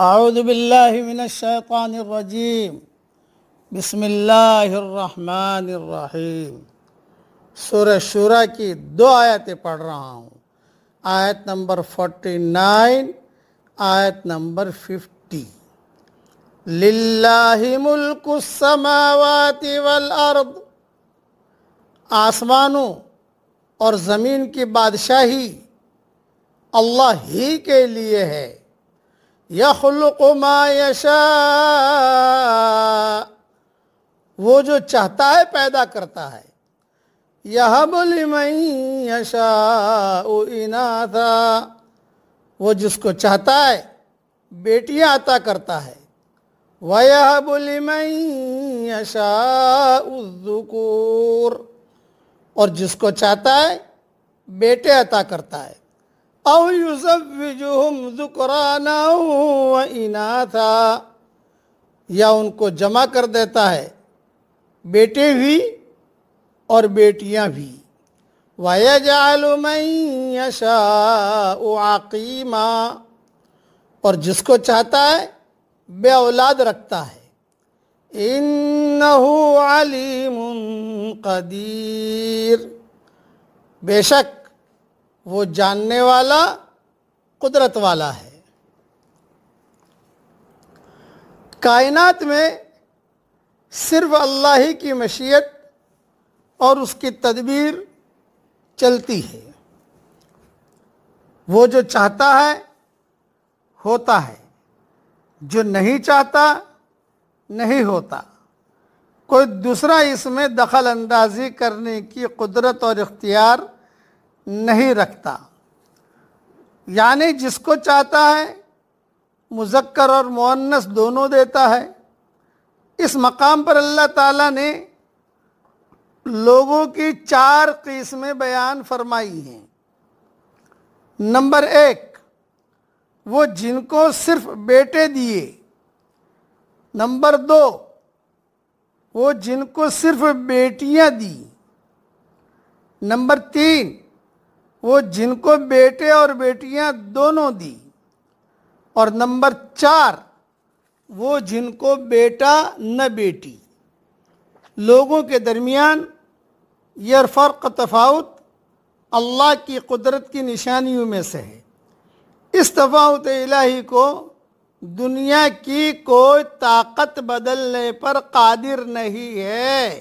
اعوذ باللہ من الشیطان الرجیم بسم اللہ الرحمن الرحیم سورہ شورہ کی دو آیتیں پڑھ رہا ہوں آیت نمبر فورٹی نائن آیت نمبر ففٹی للہ ملک السماوات والارض آسمانوں اور زمین کی بادشاہی اللہ ہی کے لیے ہے یخلق ما یشا وہ جو چاہتا ہے پیدا کرتا ہے لمن بلیمین اناثا وہ جس کو چاہتا ہے بیٹیاں عطا کرتا ہے وہ لمن یشا عشا اور جس کو چاہتا ہے بیٹے عطا کرتا ہے او یزوجہم ذکرانا و اناثا یا ان کو جمع کر دیتا ہے بیٹے بھی اور بیٹیاں بھی وَيَجْعَلُ مَنْ يَشَاءُ عَقِيمًا اور جس کو چاہتا ہے بے اولاد رکھتا ہے اِنَّهُ عَلِيمٌ قَدِيرٌ بے شک وہ جاننے والا قدرت والا ہے کائنات میں صرف اللہ ہی کی مشیت اور اس کی تدبیر چلتی ہے وہ جو چاہتا ہے ہوتا ہے جو نہیں چاہتا نہیں ہوتا کوئی دوسرا اس میں دخل اندازی کرنے کی قدرت اور اختیار نہیں رکھتا یعنی جس کو چاہتا ہے مذکر اور مونس دونوں دیتا ہے اس مقام پر اللہ تعالیٰ نے لوگوں کی چار قسمیں بیان فرمائی ہیں نمبر ایک وہ جن کو صرف بیٹے دیے نمبر دو وہ جن کو صرف بیٹیاں دی نمبر تین وہ جن کو بیٹے اور بیٹیاں دونوں دی اور نمبر چار وہ جن کو بیٹا نہ بیٹی لوگوں کے درمیان یہ فرق تفاوت اللہ کی قدرت کی نشانیوں میں سے ہے اس تفاوت الہی کو دنیا کی کوئی طاقت بدلنے پر قادر نہیں ہے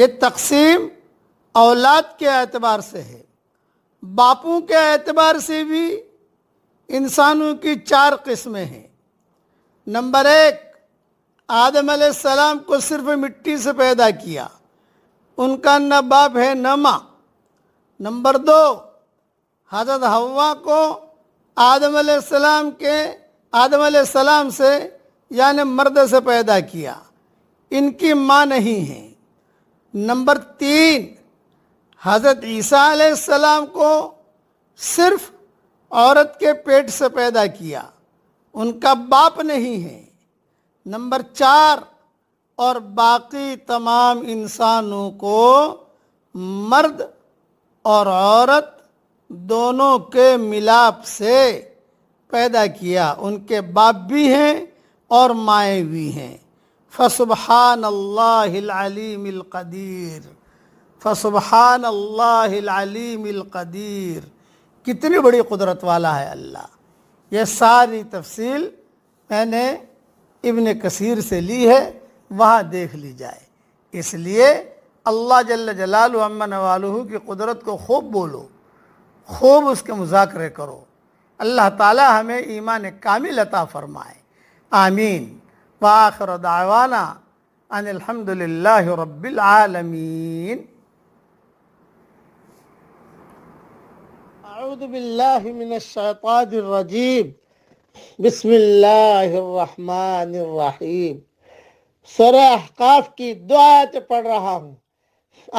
یہ تقسیم اولاد کے اعتبار سے ہے باپوں کے اعتبار سے بھی انسانوں کی چار قسمیں ہیں نمبر ایک آدم علیہ السلام کو صرف مٹی سے پیدا کیا ان کا نہ باپ ہے نہ ماں نمبر دو حضرت ہوا کو آدم علیہ السلام کے آدم علیہ السلام سے یعنی مرد سے پیدا کیا ان کی ماں نہیں ہیں نمبر تین حضرت عیسیٰ علیہ السلام کو صرف عورت کے پیٹ سے پیدا کیا ان کا باپ نہیں ہے نمبر چار اور باقی تمام انسانوں کو مرد اور عورت دونوں کے ملاپ سے پیدا کیا ان کے باپ بھی ہیں اور مائیں بھی ہیں فسبحان اللہ العلیم القدیر فسبحان اللہ العلیم القدیر کتنی بڑی قدرت والا ہے اللہ یہ ساری تفصیل میں نے ابن کثیر سے لی ہے وہاں دیکھ لی جائے اس لیے اللہ جل جلال امن کی قدرت کو خوب بولو خوب اس کے مذاکرے کرو اللہ تعالی ہمیں ایمان کامل عطا فرمائے آمین وآخر دعوانا ان الحمد للہ رب العالمین اعوذ باللہ من الشیطان الرجیم بسم اللہ الرحمن الرحیم سورہ احقاف کی دو آیتیں پڑھ رہا ہوں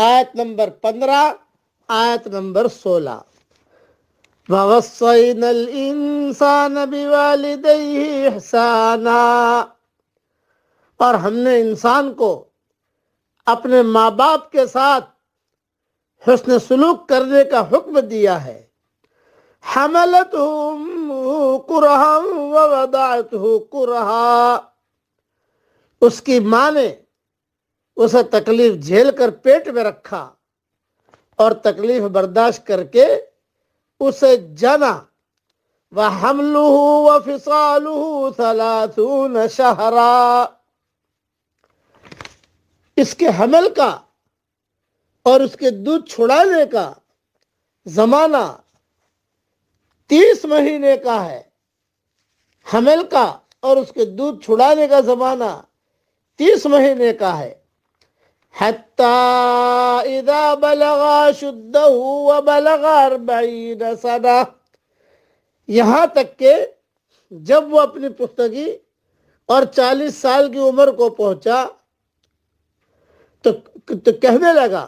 آیت نمبر پندرہ آیت نمبر سولہ وَوَصَّيْنَا الْإِنسَانَ بِوَالِدَيْهِ اِحْسَانًا اور ہم نے انسان کو اپنے ماں باپ کے ساتھ حسن سلوک کرنے کا حکم دیا ہے حمل تم ووضعته وداتا اس کی ماں نے اسے تکلیف جھیل کر پیٹ میں رکھا اور تکلیف برداشت کر کے اسے جانا وَحَمْلُهُ وَفِصَالُهُ ثَلَاثُونَ شَهْرًا اس کے حمل کا اور اس کے دودھ چھڑانے کا زمانہ تیس مہینے کا ہے حمل کا اور اس کے دودھ چھڑانے کا زمانہ تیس مہینے کا ہے حتی اذا بلغا بلغا و اربعین سنہ یہاں تک کہ جب وہ اپنی پختگی اور چالیس سال کی عمر کو پہنچا تو کہنے لگا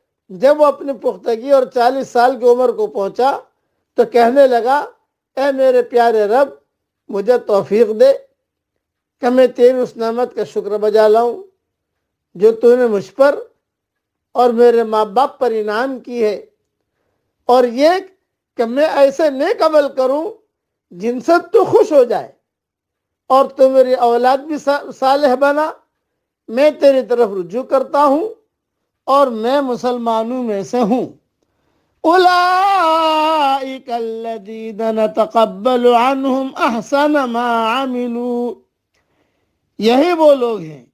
جب وہ اپنی پختگی اور چالیس سال کی عمر کو پہنچا تو کہنے لگا اے میرے پیارے رب مجھے توفیق دے کہ میں تیری اس نعمت کا شکر بجا لاؤں جو تو نے مجھ پر اور میرے ماں باپ پر انعام کی ہے اور یہ کہ میں ایسے نیک عمل کروں جن سے تو خوش ہو جائے اور تو میری اولاد بھی صالح بنا میں تیری طرف رجوع کرتا ہوں اور میں مسلمانوں میں سے ہوں اولئیک الذین نتقبل عنہم احسن ما عملو یہی وہ لوگ ہیں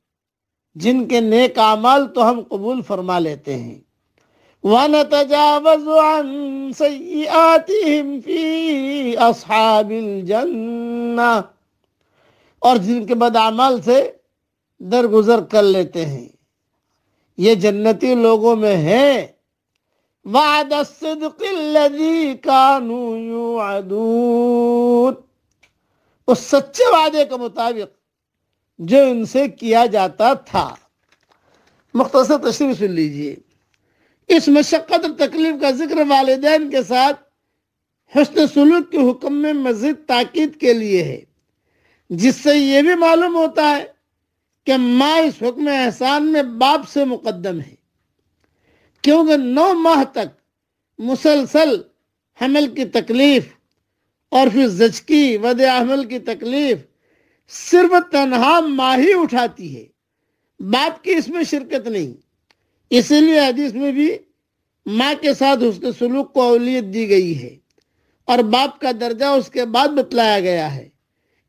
جن کے نیک عامل تو ہم قبول فرما لیتے ہیں وَنَتَجَاوَزُ عَن سَيِّئَاتِهِمْ فِي أَصْحَابِ الْجَنَّةِ اور جن کے بدعمال سے درگزر کر لیتے ہیں یہ جنتی لوگوں میں ہے اس سچے وعدے کے مطابق جو ان سے کیا جاتا تھا مختصر تشریف سن لیجئے اس مشقت اور تکلیف کا ذکر والدین کے ساتھ حسن سلوک کے حکم میں مزید تاکید کے لیے ہے جس سے یہ بھی معلوم ہوتا ہے کہ ماں اس حکم احسان میں باپ سے مقدم ہے کیونکہ نو ماہ تک مسلسل حمل کی تکلیف اور پھر زچکی ود حمل کی تکلیف صرف تنہا ماں ہی اٹھاتی ہے باپ کی اس میں شرکت نہیں اسی لیے حدیث میں بھی ماں کے ساتھ اس کے سلوک کو اولیت دی گئی ہے اور باپ کا درجہ اس کے بعد بتلایا گیا ہے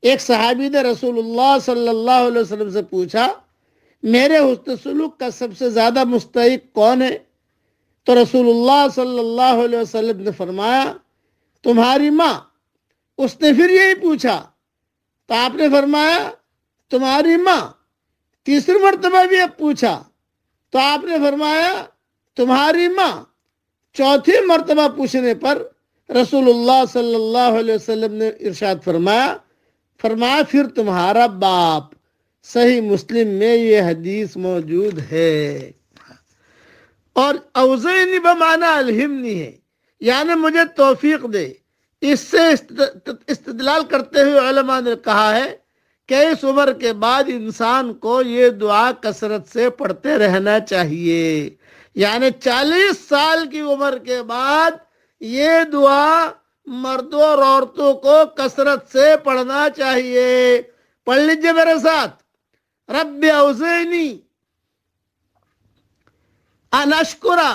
ایک صحابی نے رسول اللہ صلی اللہ علیہ وسلم سے پوچھا میرے حسن سلوک کا سب سے زیادہ مستحق کون ہے تو رسول اللہ صلی اللہ علیہ وسلم نے فرمایا تمہاری ماں اس نے پھر یہی پوچھا تو آپ نے فرمایا تمہاری ماں تیسری مرتبہ بھی اب پوچھا تو آپ نے فرمایا تمہاری ماں چوتھی مرتبہ پوچھنے پر رسول اللہ صلی اللہ علیہ وسلم نے ارشاد فرمایا فرما پھر تمہارا باپ صحیح مسلم میں یہ حدیث موجود ہے ہے اور یعنی مجھے توفیق دے اس سے استدلال کرتے ہوئے علماء نے کہا ہے کہ اس عمر کے بعد انسان کو یہ دعا کثرت سے پڑھتے رہنا چاہیے یعنی چالیس سال کی عمر کے بعد یہ دعا مردوں اور عورتوں کو کثرت سے پڑھنا چاہیے پڑھ لیجئے میرے ساتھ رب اوزینی انشکرا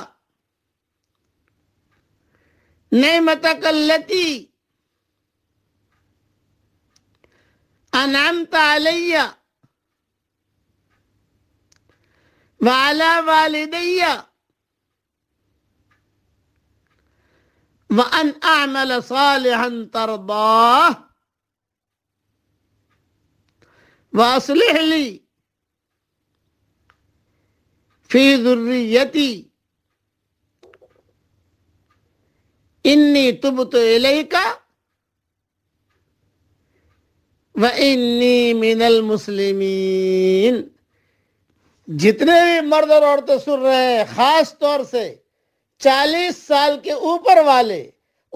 نعمتک کلتی انعمت علی وعلا والدیہ وأن أعمل صالحا ترضاه وأصلح لي في ذريتي إني تبت إليك وإني من المسلمين جتنے بھی مرد اور عورتیں سن رہے ہیں خاص طور سے چالیس سال کے اوپر والے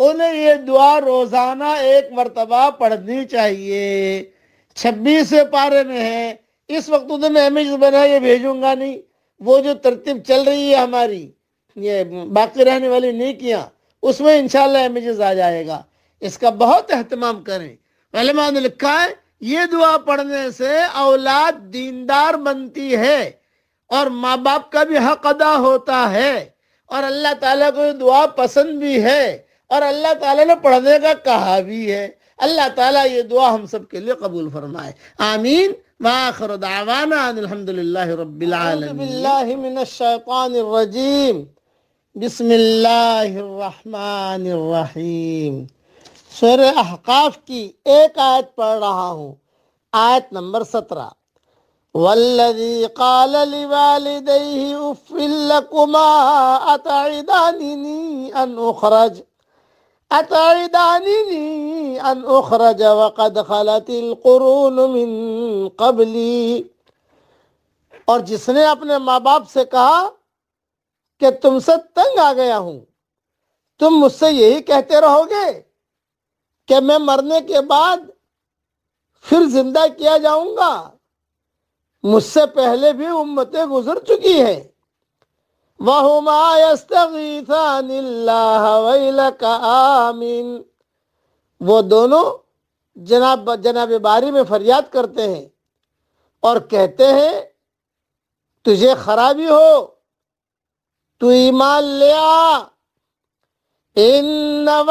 انہیں یہ دعا روزانہ ایک مرتبہ پڑھنی چاہیے چھبیس پارے میں ہے اس وقت میں ایم ایج بنا یہ بھیجوں گا نہیں وہ جو ترتیب چل رہی ہے ہماری یہ باقی رہنے والی نیکیاں اس میں انشاءاللہ شاء ایم آ جائے گا اس کا بہت اہتمام کریں علماء نے لکھا ہے یہ دعا پڑھنے سے اولاد دیندار بنتی ہے اور ماں باپ کا بھی حق ادا ہوتا ہے اور اللہ تعالیٰ کو یہ دعا پسند بھی ہے اور اللہ تعالیٰ نے پڑھنے کا کہا بھی ہے اللہ تعالیٰ یہ دعا ہم سب کے لیے قبول فرمائے آمین وآخر دعوانا رب من الشیطان الرجیم بسم اللہ الرحمن الرحیم سور احقاف کی ایک آیت پڑھ رہا ہوں آیت نمبر سترہ قال افل لكما اتعدانني ان اخرج اتعدانني ان اخرج وقد خلت القرون من قبلی اور جس نے اپنے ماں باپ سے کہا کہ تم سے تنگ آ گیا ہوں تم مجھ سے یہی کہتے رہو گے کہ میں مرنے کے بعد پھر زندہ کیا جاؤں گا مجھ سے پہلے بھی امتیں گزر چکی ہیں وَهُمَا اللَّهَ وَيْلَكَ آمِن وہ دونوں جناب جناب باری میں فریاد کرتے ہیں اور کہتے ہیں تجھے خرابی ہو تو ایمان لیا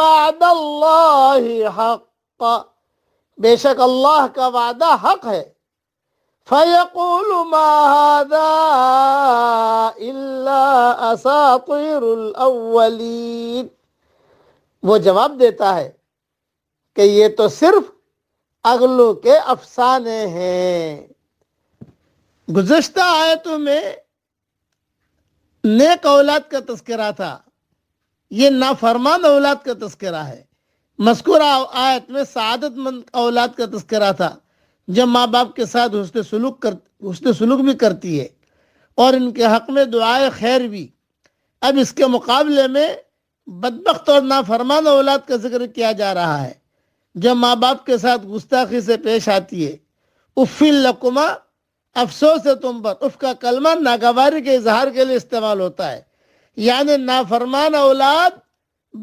وعد اللہ حق بے شک اللہ کا وعدہ حق ہے فيقول ما هذا إلا أساطير الأولين وہ جواب دیتا ہے کہ یہ تو صرف اغلو کے افسانے ہیں گزشتہ آیتوں میں نیک اولاد کا تذکرہ تھا یہ نافرمان اولاد کا تذکرہ ہے مذکورہ آیت میں سعادت مند اولاد کا تذکرہ تھا جب ماں باپ کے ساتھ حسن سلوک کر حسن سلوک بھی کرتی ہے اور ان کے حق میں دعائے خیر بھی اب اس کے مقابلے میں بدبخت اور نافرمان اولاد کا ذکر کیا جا رہا ہے جب ماں باپ کے ساتھ گستاخی سے پیش آتی ہے افی القمہ افسوس ہے تم پر اف کا کلمہ ناگواری کے اظہار کے لیے استعمال ہوتا ہے یعنی نافرمان اولاد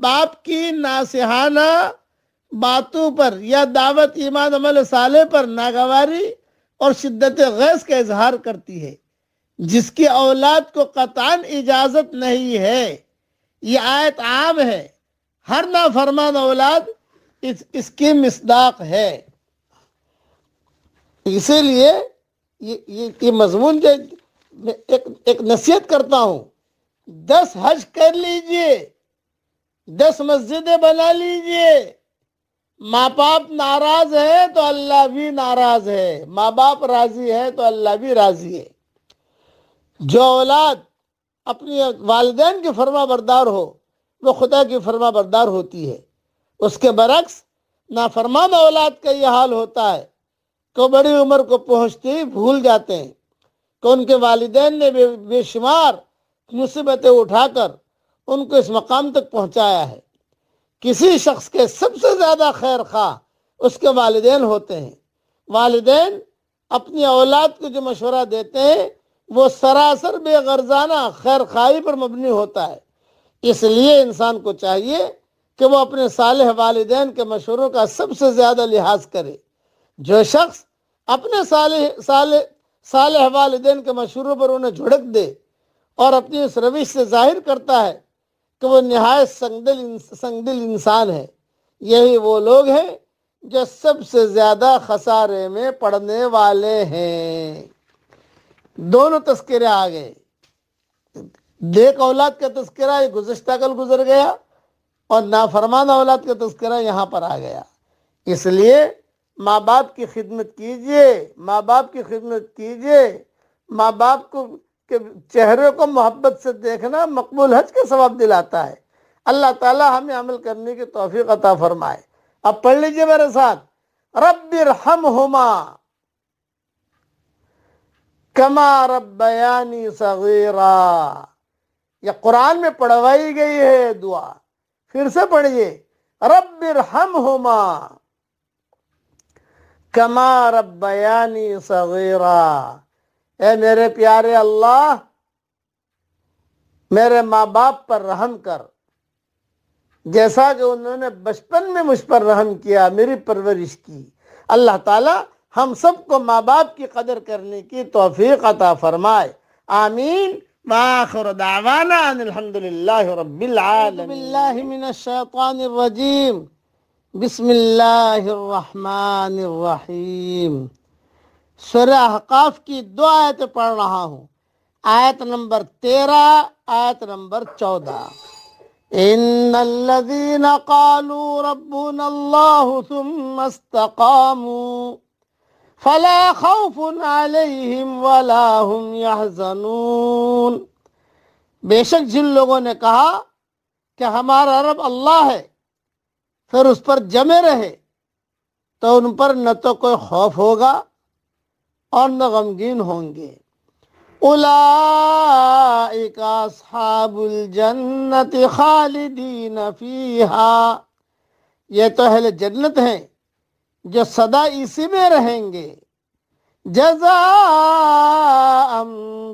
باپ کی ناسہانہ باتوں پر یا دعوت ایمان عمل صالح پر ناگواری اور شدت غیظ کا اظہار کرتی ہے جس کی اولاد کو قطعا اجازت نہیں ہے یہ آیت عام ہے ہر نافرمان اولاد اس کی مصداق ہے اسی لیے یہ مضمون ایک کرتا ہوں دس حج کر لیجئے دس مسجدیں بنا لیجئے ماں باپ ناراض ہے تو اللہ بھی ناراض ہے ماں باپ راضی ہے تو اللہ بھی راضی ہے جو اولاد اپنی والدین کی فرما بردار ہو وہ خدا کی فرما بردار ہوتی ہے اس کے برعکس نافرمان اولاد کا یہ حال ہوتا ہے کہ بڑی عمر کو پہنچتے ہی بھول جاتے ہیں کہ ان کے والدین نے بے شمار مصیبتیں اٹھا کر ان کو اس مقام تک پہنچایا ہے کسی شخص کے سب سے زیادہ خیر خواہ اس کے والدین ہوتے ہیں والدین اپنی اولاد کو جو مشورہ دیتے ہیں وہ سراسر بے غرزانہ خیر خواہی پر مبنی ہوتا ہے اس لیے انسان کو چاہیے کہ وہ اپنے صالح والدین کے مشوروں کا سب سے زیادہ لحاظ کرے جو شخص اپنے صالح صالح صالح والدین کے مشوروں پر انہیں جھڑک دے اور اپنی اس روش سے ظاہر کرتا ہے کہ وہ نہایت سنگدل سنگدل انسان ہے یہی وہ لوگ ہیں جو سب سے زیادہ خسارے میں پڑنے والے ہیں دونوں آ گئے دیکھ اولاد کا تذکرہ یہ گزشتہ کل گزر گیا اور نافرمان اولاد کا تذکرہ یہاں پر آ گیا اس لیے ماں باپ کی خدمت کیجئے ماں باپ کی خدمت کیجئے ماں باپ کو کہ چہرے کو محبت سے دیکھنا مقبول حج کے ثواب دلاتا ہے اللہ تعالی ہمیں عمل کرنے کی توفیق عطا فرمائے اب پڑھ لیجئے میرے ساتھ رب ارحمہما کما ربیانی صغیرہ یہ قرآن میں پڑھوائی گئی ہے دعا پھر سے پڑھیے رب ارحمہما کما بیانی صغیرہ اے میرے پیارے اللہ میرے ماں باپ پر رحم کر جیسا کہ انہوں نے بچپن میں مجھ پر رحم کیا میری پرورش کی اللہ تعالی ہم سب کو ماں باپ کی قدر کرنے کی توفیق عطا فرمائے آمین دعوانا ان الحمد للہ بسم اللہ الرحمن الرحیم سورہ حقاف کی دو آیتیں پڑھ رہا ہوں آیت نمبر تیرہ آیت نمبر چودہ ان قالوا ربنا ثم استقاموا فلا خوف ولا هم يحزنون بے شک جن لوگوں نے کہا کہ ہمارا رب اللہ ہے پھر اس پر جمے رہے تو ان پر نہ تو کوئی خوف ہوگا اور نہ غمگین ہوں گے اولائک اصحاب الجنت خالدین فیہا یہ تو اہل جنت ہیں جو صدا اسی میں رہیں گے جزا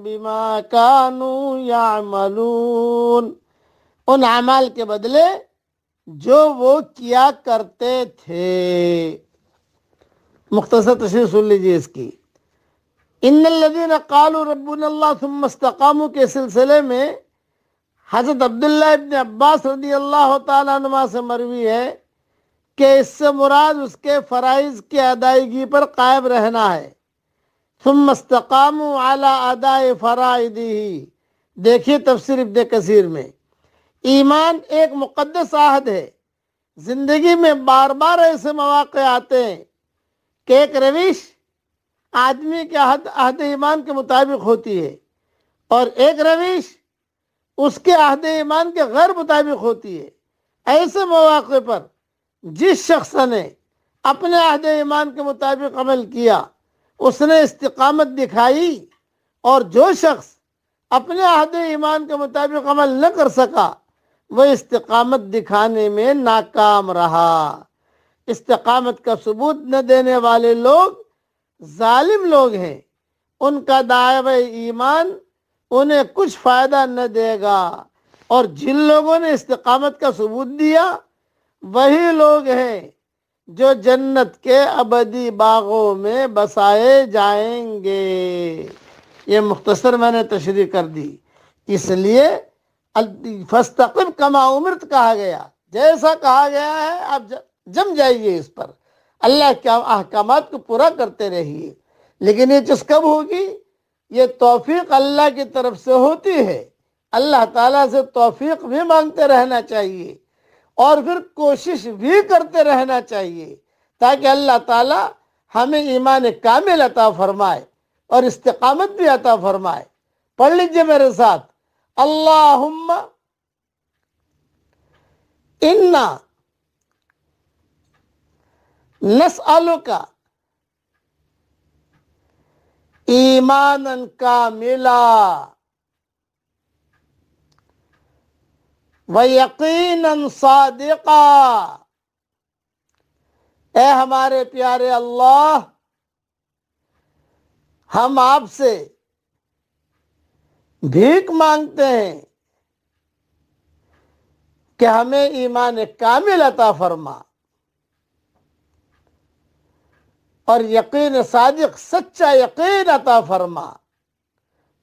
بما کانو یعملون ان اعمال کے بدلے جو وہ کیا کرتے تھے مختصر تشریح سن لیجیے اس کی ان قالوا ربنا اللہ ثم استقاموا کے سلسلے میں حضرت عبداللہ ابن عباس رضی اللہ تعالیٰ نما سے مروی ہے کہ اس سے مراد اس کے فرائض کی ادائیگی پر قائم رہنا ہے ثم تمست اعلیٰ ادائے فرائدی دیکھیے تفسیر ابن کثیر میں ایمان ایک مقدس عہد ہے زندگی میں بار بار ایسے مواقع آتے ہیں کہ ایک رویش آدمی کے عہد عہد ایمان کے مطابق ہوتی ہے اور ایک رویش اس کے عہد ایمان کے غیر مطابق ہوتی ہے ایسے مواقع پر جس شخص نے اپنے عہد ایمان کے مطابق عمل کیا اس نے استقامت دکھائی اور جو شخص اپنے عہد ایمان کے مطابق عمل نہ کر سکا وہ استقامت دکھانے میں ناکام رہا استقامت کا ثبوت نہ دینے والے لوگ ظالم لوگ ہیں ان کا دعوی ایمان انہیں کچھ فائدہ نہ دے گا اور جن لوگوں نے استقامت کا ثبوت دیا وہی لوگ ہیں جو جنت کے ابدی باغوں میں بسائے جائیں گے یہ مختصر میں نے تشریح کر دی اس لیے فستقب کما عمرت کہا گیا جیسا کہا گیا ہے آپ جم جائیے اس پر اللہ کے احکامات کو پورا کرتے رہیے لیکن یہ چیز کب ہوگی یہ توفیق اللہ کی طرف سے ہوتی ہے اللہ تعالیٰ سے توفیق بھی مانگتے رہنا چاہیے اور پھر کوشش بھی کرتے رہنا چاہیے تاکہ اللہ تعالیٰ ہمیں ایمان کامل عطا فرمائے اور استقامت بھی عطا فرمائے پڑھ لیجئے میرے ساتھ اللہم ان نس کا ایمان کا میلا وہ یقین صادقہ اے ہمارے پیارے اللہ ہم آپ سے بھیک مانگتے ہیں کہ ہمیں ایمان کامل عطا فرما اور یقین صادق سچا یقین عطا فرما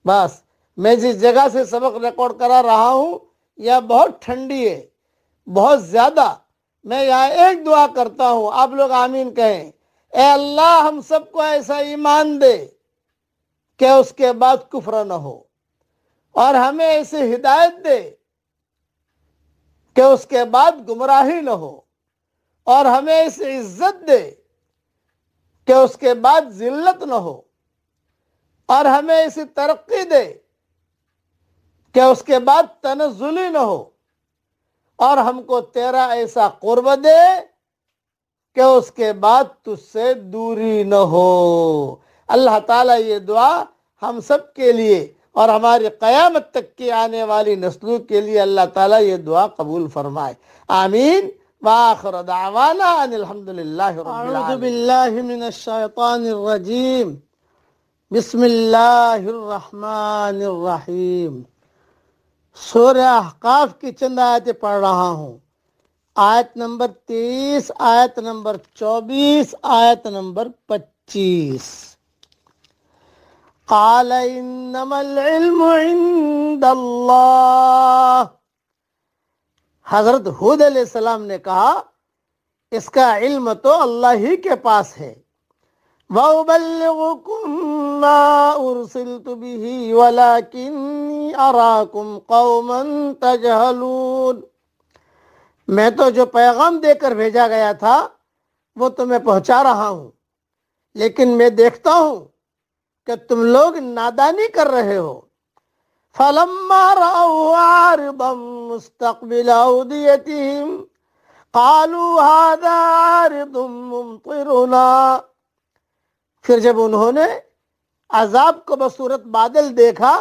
بس میں جس جگہ سے سبق ریکارڈ کرا رہا ہوں یہ بہت ٹھنڈی ہے بہت زیادہ میں یہاں ایک دعا کرتا ہوں آپ لوگ آمین کہیں اے اللہ ہم سب کو ایسا ایمان دے کہ اس کے بعد کفر نہ ہو اور ہمیں ایسی ہدایت دے کہ اس کے بعد گمراہی نہ ہو اور ہمیں ایسی عزت دے کہ اس کے بعد ذلت نہ ہو اور ہمیں اسی ترقی دے کہ اس کے بعد تنزلی نہ ہو اور ہم کو تیرا ایسا قرب دے کہ اس کے بعد تجھ سے دوری نہ ہو اللہ تعالیٰ یہ دعا ہم سب کے لیے اور ہماری قیامت تک کی آنے والی نسلوں کے لیے اللہ تعالیٰ یہ دعا قبول فرمائے آمین دعوانا الحمد لله رب العالمين بالله من الشيطان الرجيم بسم الرحمن احقاف کی چند آیتیں پڑھ رہا ہوں آیت نمبر تیس آیت نمبر چوبیس آیت نمبر پچیس اللہ حضرت حود علیہ السلام نے کہا اس کا علم تو اللہ ہی کے پاس ہے میں تو جو پیغام دے کر بھیجا گیا تھا وہ تو میں پہنچا رہا ہوں لیکن میں دیکھتا ہوں کہ تم لوگ نادانی کر رہے ہو مستقبل قالوا هذا عارض ممطرنا پھر جب انہوں نے عذاب کو بصورت بادل دیکھا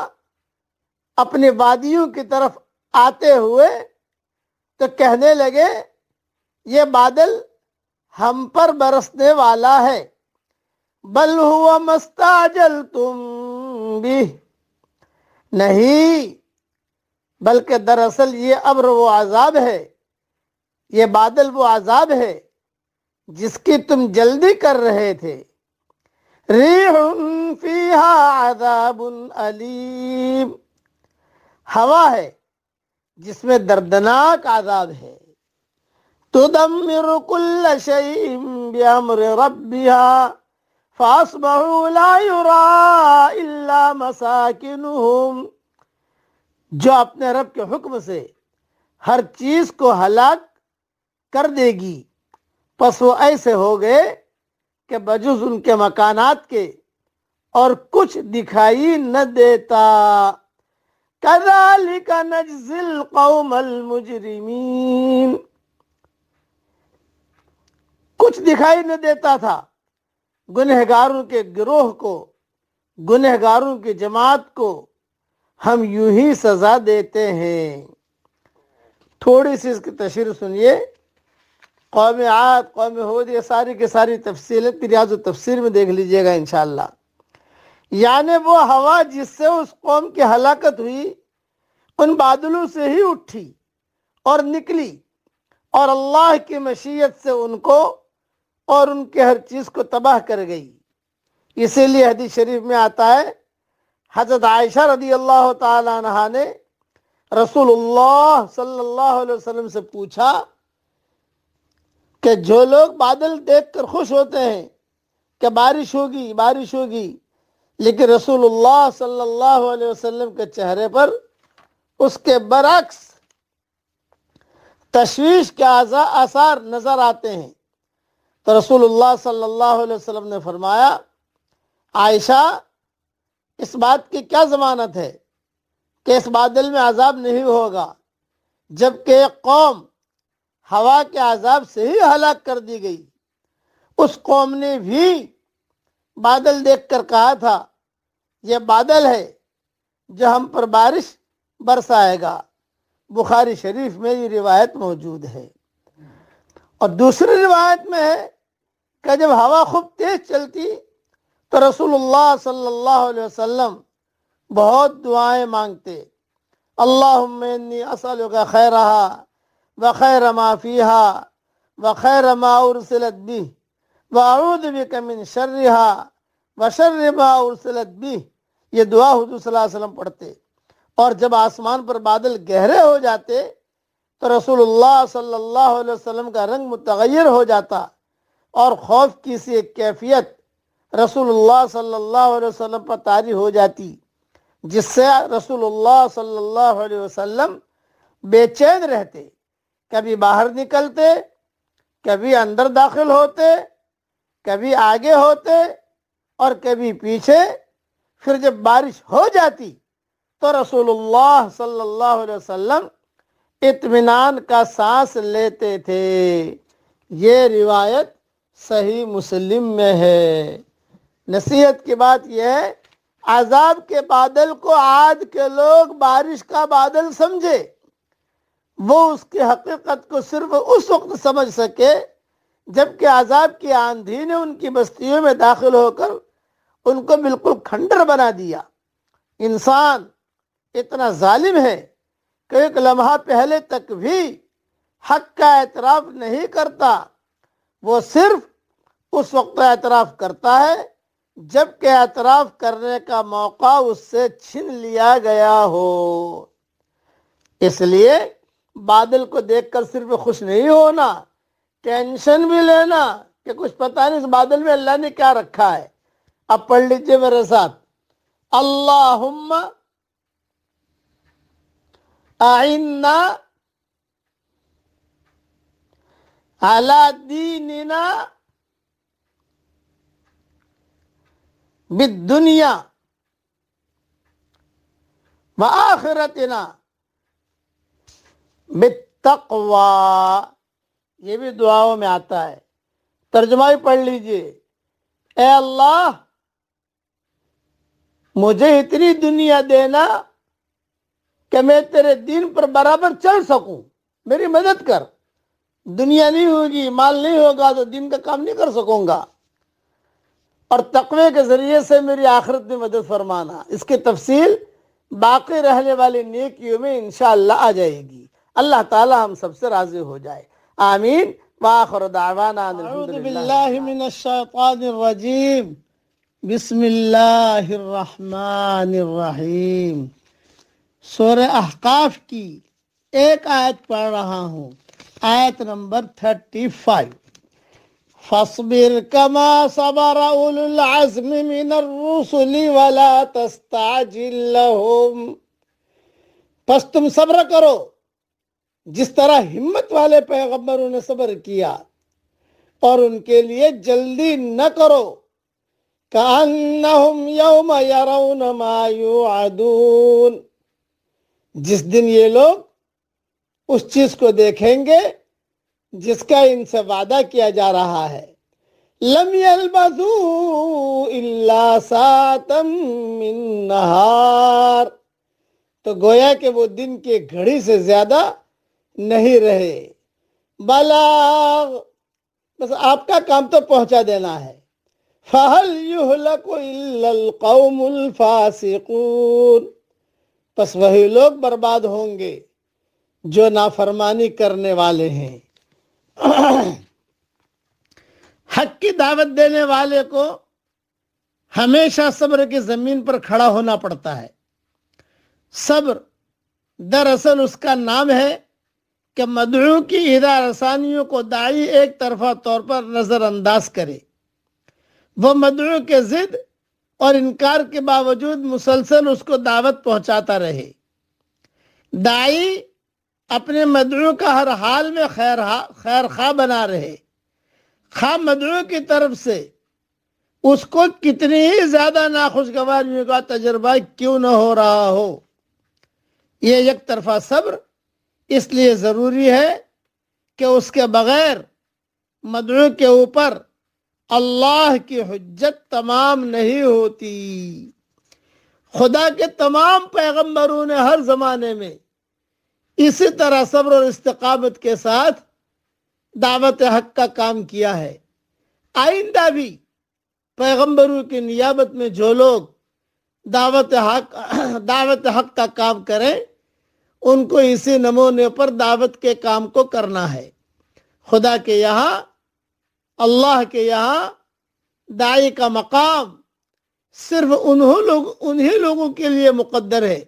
اپنے وادیوں کی طرف آتے ہوئے تو کہنے لگے یہ بادل ہم پر برسنے والا ہے بل ہوا مستاجل تم بھی نہیں بلکہ دراصل یہ ابر وہ عذاب ہے یہ بادل وہ عذاب ہے جس کی تم جلدی کر رہے تھے ریح فیہا عذاب علیم ہوا ہے جس میں دردناک عذاب ہے تدمر کل شئیم بیامر ربیہا فَأَصْبَحُوا لا يُرَا إِلَّا مَسَاكِنُهُمْ جو اپنے رب کے حکم سے ہر چیز کو ہلاک کر دے گی پس وہ ایسے ہو گئے کہ بجز ان کے مکانات کے اور کچھ دکھائی نہ دیتا مجرمین کچھ دکھائی نہ دیتا تھا گنہگاروں کے گروہ کو گنہگاروں کی جماعت کو ہم یوں ہی سزا دیتے ہیں تھوڑی سی اس کی تشہیر سنیے قوم عاد قوم حود یہ ساری کی ساری تفصیل ریاض و تفسیر میں دیکھ لیجئے گا انشاءاللہ یعنی وہ ہوا جس سے اس قوم کی ہلاکت ہوئی ان بادلوں سے ہی اٹھی اور نکلی اور اللہ کی مشیت سے ان کو اور ان کے ہر چیز کو تباہ کر گئی اسی لیے حدیث شریف میں آتا ہے حضرت عائشہ رضی اللہ تعالیٰ نے رسول اللہ صلی اللہ علیہ وسلم سے پوچھا کہ جو لوگ بادل دیکھ کر خوش ہوتے ہیں کہ بارش ہوگی بارش ہوگی لیکن رسول اللہ صلی اللہ علیہ وسلم کے چہرے پر اس کے برعکس تشویش کے آثار نظر آتے ہیں تو رسول اللہ صلی اللہ علیہ وسلم نے فرمایا عائشہ اس بات کی کیا ضمانت ہے کہ اس بادل میں عذاب نہیں ہوگا جبکہ ایک قوم ہوا کے عذاب سے ہی ہلاک کر دی گئی اس قوم نے بھی بادل دیکھ کر کہا تھا یہ بادل ہے جو ہم پر بارش برس آئے گا بخاری شریف میں یہ روایت موجود ہے اور دوسری روایت میں ہے کہ جب ہوا خوب تیز چلتی تو رسول اللہ صلی اللہ علیہ وسلم بہت دعائیں مانگتے اللہم انی بخیر خیرہا وخیر ما فیہا ما ارسلت بک من شرہا وشر ما ارسلت بی یہ دعا حضور صلی اللہ علیہ وسلم پڑھتے اور جب آسمان پر بادل گہرے ہو جاتے تو رسول اللہ صلی اللہ علیہ وسلم کا رنگ متغیر ہو جاتا اور خوف کی سی ایک کیفیت رسول اللہ صلی اللہ علیہ وسلم پر تاری ہو جاتی جس سے رسول اللہ صلی اللہ علیہ وسلم بے چین رہتے کبھی باہر نکلتے کبھی اندر داخل ہوتے کبھی آگے ہوتے اور کبھی پیچھے پھر جب بارش ہو جاتی تو رسول اللہ صلی اللہ علیہ وسلم اطمینان کا سانس لیتے تھے یہ روایت صحیح مسلم میں ہے نصیحت کی بات یہ ہے عذاب کے بادل کو آج کے لوگ بارش کا بادل سمجھے وہ اس کی حقیقت کو صرف اس وقت سمجھ سکے جب کہ عذاب کی آندھی نے ان کی بستیوں میں داخل ہو کر ان کو بالکل کھنڈر بنا دیا انسان اتنا ظالم ہے کہ ایک لمحہ پہلے تک بھی حق کا اعتراف نہیں کرتا وہ صرف اس وقت اعتراف کرتا ہے جب کہ اعتراف کرنے کا موقع اس سے چھن لیا گیا ہو اس لیے بادل کو دیکھ کر صرف خوش نہیں ہونا ٹینشن بھی لینا کہ کچھ پتہ نہیں اس بادل میں اللہ نے کیا رکھا ہے اب پڑھ لیجئے میرے ساتھ اللہم آئینہ علی دیننا دنیا و آخرتنا بالتقوی یہ بھی دعاوں میں آتا ہے ترجمہ بھی پڑھ لیجئے اے اللہ مجھے اتنی دنیا دینا کہ میں تیرے دین پر برابر چل سکوں میری مدد کر دنیا نہیں ہوگی مال نہیں ہوگا تو دین کا کام نہیں کر سکوں گا اور تقوی کے ذریعے سے میری آخرت میں مدد فرمانا اس کی تفصیل باقی رہنے والی نیکیوں میں انشاءاللہ آ جائے گی اللہ تعالی ہم سب سے راضی ہو جائے آمین دعوانا اعوذ باللہ من الشیطان الرجیم بسم اللہ الرحمن الرحیم سورہ احقاف کی ایک آیت پڑھ رہا ہوں آیت نمبر تھرٹی فائیو فاصبر كما صبر أولو العزم من الرسل ولا تستعجل لهم پس تم صبر کرو جس طرح ہمت والے پیغمبروں نے صبر کیا اور ان کے لیے جلدی نہ کرو کہ یوم یرون ما یوعدون جس دن یہ لوگ اس چیز کو دیکھیں گے جس کا ان سے وعدہ کیا جا رہا ہے لم الا ساتا ساتم نهار تو گویا کہ وہ دن کے گھڑی سے زیادہ نہیں رہے بلاغ بس آپ کا کام تو پہنچا دینا ہے فَهَلْ إِلَّا الْقَوْمُ الْفَاسِقُونَ پس وہی لوگ برباد ہوں گے جو نافرمانی کرنے والے ہیں حق کی دعوت دینے والے کو ہمیشہ صبر کی زمین پر کھڑا ہونا پڑتا ہے صبر دراصل اس کا نام ہے کہ مدعو کی ادا رسانیوں کو دائی ایک طرفہ طور پر نظر انداز کرے وہ مدعو کے زد اور انکار کے باوجود مسلسل اس کو دعوت پہنچاتا رہے دائی اپنے مدعو کا ہر حال میں خیر خیر خواہ بنا رہے خواہ مدعو کی طرف سے اس کو کتنی ہی زیادہ ناخوشگواری کا تجربہ کیوں نہ ہو رہا ہو یہ یک طرفہ صبر اس لیے ضروری ہے کہ اس کے بغیر مدعو کے اوپر اللہ کی حجت تمام نہیں ہوتی خدا کے تمام پیغمبروں نے ہر زمانے میں اسی طرح صبر اور استقامت کے ساتھ دعوت حق کا کام کیا ہے آئندہ بھی پیغمبروں کی نیابت میں جو لوگ دعوت حق دعوت حق کا کام کریں ان کو اسی نمونے پر دعوت کے کام کو کرنا ہے خدا کے یہاں اللہ کے یہاں دائی کا مقام صرف انہوں لوگ انہیں لوگوں کے لیے مقدر ہے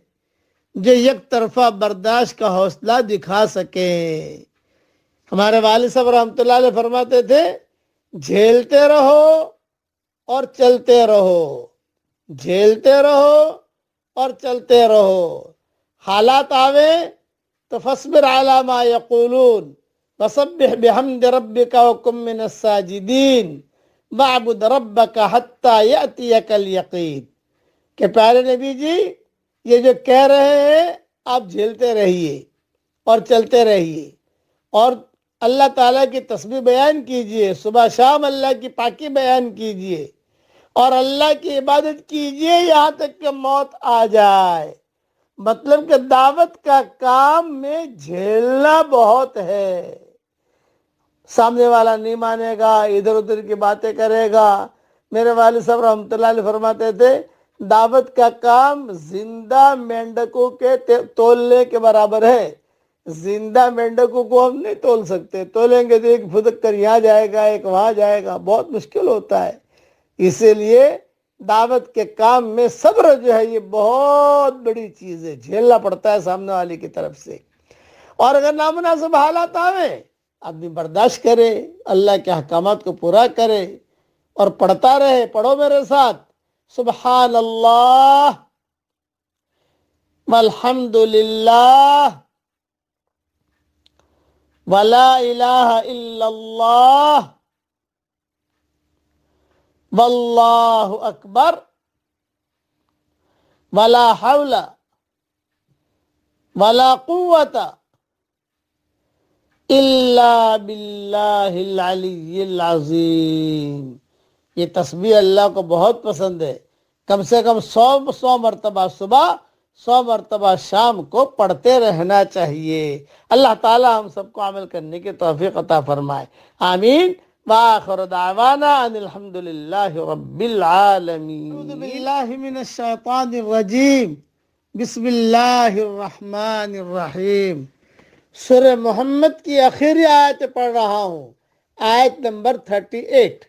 جو یک طرفہ برداشت کا حوصلہ دکھا سکے ہمارے والد صاحب رحمت اللہ علیہ فرماتے تھے جھیلتے رہو اور چلتے رہو جھیلتے رہو اور چلتے رہو حالات آوے تو فصب علامہ من الساجدین جدین باب حتی کا حتیہ کہ پیارے نبی جی یہ جو کہہ رہے ہیں آپ جھیلتے رہیے اور چلتے رہیے اور اللہ تعالیٰ کی تسبیح بیان کیجئے صبح شام اللہ کی پاکی بیان کیجئے اور اللہ کی عبادت کیجئے یہاں تک کہ موت آ جائے مطلب کہ دعوت کا کام میں جھیلنا بہت ہے سامنے والا نہیں مانے گا ادھر ادھر کی باتیں کرے گا میرے والد صاحب رحمت اللہ علیہ فرماتے تھے دعوت کا کام زندہ مینڈکوں کے تولنے کے برابر ہے زندہ مینڈکوں کو ہم نہیں تول سکتے تولیں گے تو ایک بھد کر یہاں جائے گا ایک وہاں جائے گا بہت مشکل ہوتا ہے اسی لیے دعوت کے کام میں صبر جو ہے یہ بہت بڑی چیز ہے جھیلنا پڑتا ہے سامنے والے کی طرف سے اور اگر نامناسب حالات آوے آدمی برداشت کرے اللہ کے احکامات کو پورا کرے اور پڑھتا رہے پڑھو میرے ساتھ سبحان اللہ والحمد للہ ولا الہ الا اللہ واللہ اکبر ولا ولا حول ملا الا باللہ العلی العظیم یہ تسبیح اللہ کو بہت پسند ہے کم سے کم سو سو مرتبہ صبح سو مرتبہ شام کو پڑھتے رہنا چاہیے اللہ تعالی ہم سب کو عمل کرنے کی توفیق عطا فرمائے آمین وآخر دعوانا ان الحمدللہ رب العالمین اعوذ باللہ من الشیطان الرجیم بسم اللہ الرحمن الرحیم سورہ محمد کی آخری آیت پڑھ رہا ہوں آیت نمبر 38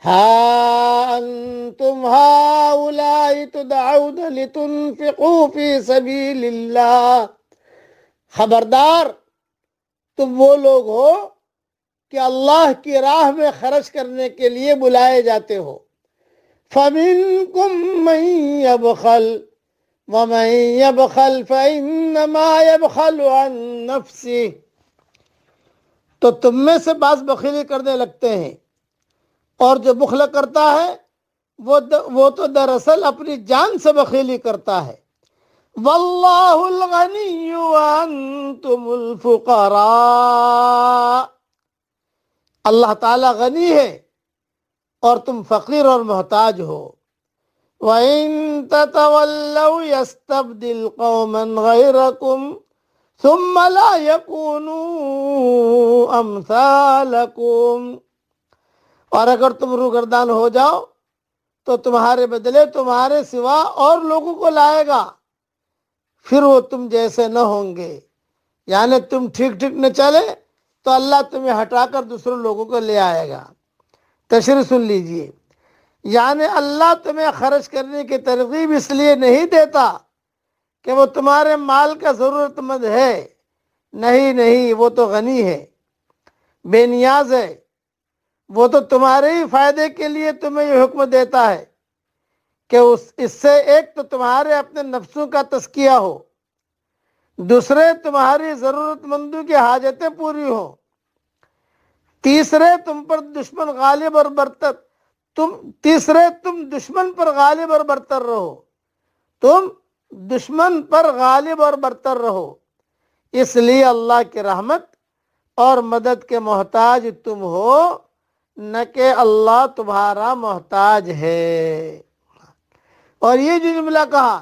ها أنتم هؤلاء تدعون لتنفقوا في سبيل الله خبردار تم وہ لوگ ہو کہ اللہ کی راہ میں خرچ کرنے کے لیے بلائے جاتے ہو فَمِنْكُمْ مَنْ يَبْخَلْ وَمَنْ يَبْخَلْ فَإِنَّمَا يَبْخَلُ عَنْ نَفْسِهِ تو تم میں سے بعض بخیلی کرنے لگتے ہیں اور جو بخل کرتا ہے وہ تو دراصل اپنی جان سے بخیلی کرتا ہے واللہ الغنی وانتم الفقراء اللہ تعالی غنی ہے اور تم فقیر اور محتاج ہو وَإِن تَتَوَلَّوْ يَسْتَبْدِلْ قَوْمًا غَيْرَكُمْ ثُمَّ لَا يَكُونُوا أَمْثَالَكُمْ اور اگر تم روگردان ہو جاؤ تو تمہارے بدلے تمہارے سوا اور لوگوں کو لائے گا پھر وہ تم جیسے نہ ہوں گے یعنی تم ٹھیک ٹھیک نہ چلے تو اللہ تمہیں ہٹا کر دوسرے لوگوں کو لے آئے گا تشریح سن لیجئے یعنی اللہ تمہیں خرچ کرنے کی ترغیب اس لیے نہیں دیتا کہ وہ تمہارے مال کا ضرورت مند ہے نہیں نہیں وہ تو غنی ہے بے نیاز ہے وہ تو تمہارے ہی فائدے کے لیے تمہیں یہ حکم دیتا ہے کہ اس اس سے ایک تو تمہارے اپنے نفسوں کا تسکیہ ہو دوسرے تمہاری ضرورت مندوں کی حاجتیں پوری ہوں تیسرے تم پر دشمن غالب اور برتر تم تیسرے تم دشمن پر غالب اور برتر رہو تم دشمن پر غالب اور برتر رہو اس لیے اللہ کے رحمت اور مدد کے محتاج تم ہو نہ کہ اللہ تمہارا محتاج ہے اور یہ جو جملہ کہا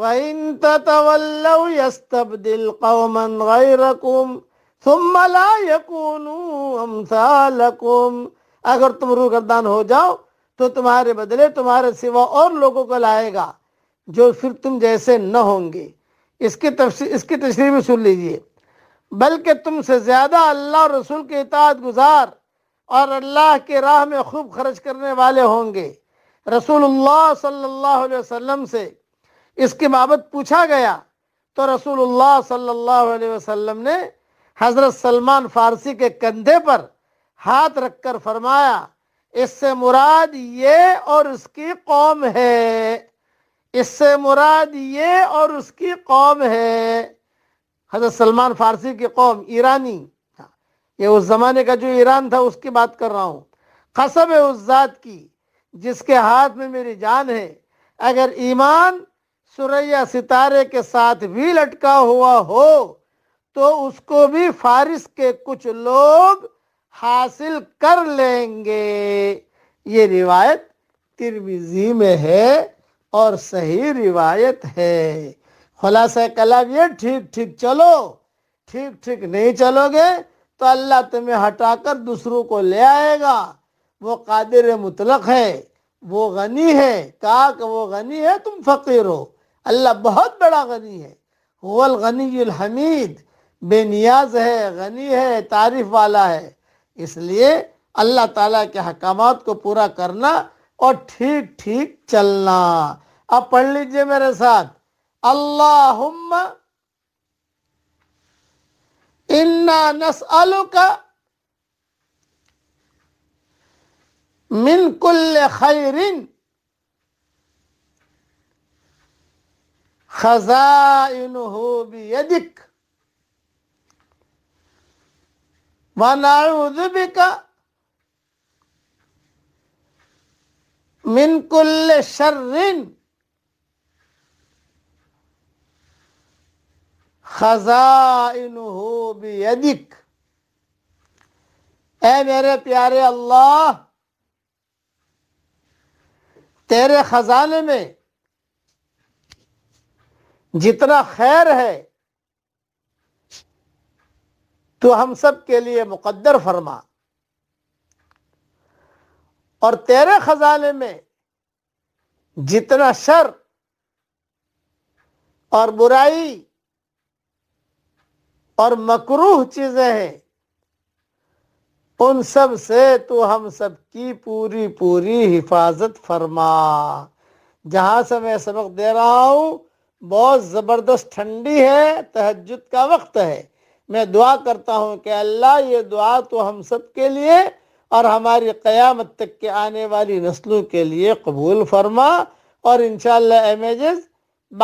وَإِن تَتَوَلَّوْ يَسْتَبْدِلْ قَوْمًا غَيْرَكُمْ ثُمَّ لَا يَكُونُوا أَمْثَالَكُمْ اگر تم روح گردان ہو جاؤ تو تمہارے بدلے تمہارے سوا اور لوگوں کو لائے گا جو پھر تم جیسے نہ ہوں گے اس کی تشریح بھی سن لیجئے بلکہ تم سے زیادہ اللہ رسول کے اطاعت گزار اور اللہ کے راہ میں خوب خرچ کرنے والے ہوں گے رسول اللہ صلی اللہ علیہ وسلم سے اس کی بابت پوچھا گیا تو رسول اللہ صلی اللہ علیہ وسلم نے حضرت سلمان فارسی کے کندھے پر ہاتھ رکھ کر فرمایا اس سے مراد یہ اور اس کی قوم ہے اس سے مراد یہ اور اس کی قوم ہے حضرت سلمان فارسی کی قوم ایرانی یہ اس زمانے کا جو ایران تھا اس کی بات کر رہا ہوں قسم ہے اس ذات کی جس کے ہاتھ میں میری جان ہے اگر ایمان سریا ستارے کے ساتھ بھی لٹکا ہوا ہو تو اس کو بھی فارس کے کچھ لوگ حاصل کر لیں گے یہ روایت ترمیزی میں ہے اور صحیح روایت ہے خلاصہ کلاب یہ ٹھیک ٹھیک چلو ٹھیک ٹھیک نہیں چلو گے تو اللہ تمہیں ہٹا کر دوسروں کو لے آئے گا وہ قادر مطلق ہے وہ غنی ہے کہا کہ وہ غنی ہے تم فقیر ہو اللہ بہت بڑا غنی ہے وہ الغنی الحمید بے نیاز ہے غنی ہے تعریف والا ہے اس لیے اللہ تعالیٰ کے حکامات کو پورا کرنا اور ٹھیک ٹھیک چلنا اب پڑھ لیجئے میرے ساتھ اللہم إنا نسألك من كل خير خزائنه بيدك ونعوذ بك من كل شر خزائ بیدک اے میرے پیارے اللہ تیرے خزانے میں جتنا خیر ہے تو ہم سب کے لیے مقدر فرما اور تیرے خزانے میں جتنا شر اور برائی اور مکروح چیزیں ہیں ان سب سے تو ہم سب کی پوری پوری حفاظت فرما جہاں سے میں سبق دے رہا ہوں بہت زبردست ٹھنڈی ہے تہجد کا وقت ہے میں دعا کرتا ہوں کہ اللہ یہ دعا تو ہم سب کے لیے اور ہماری قیامت تک کے آنے والی نسلوں کے لیے قبول فرما اور انشاءاللہ اللہ ایمیجز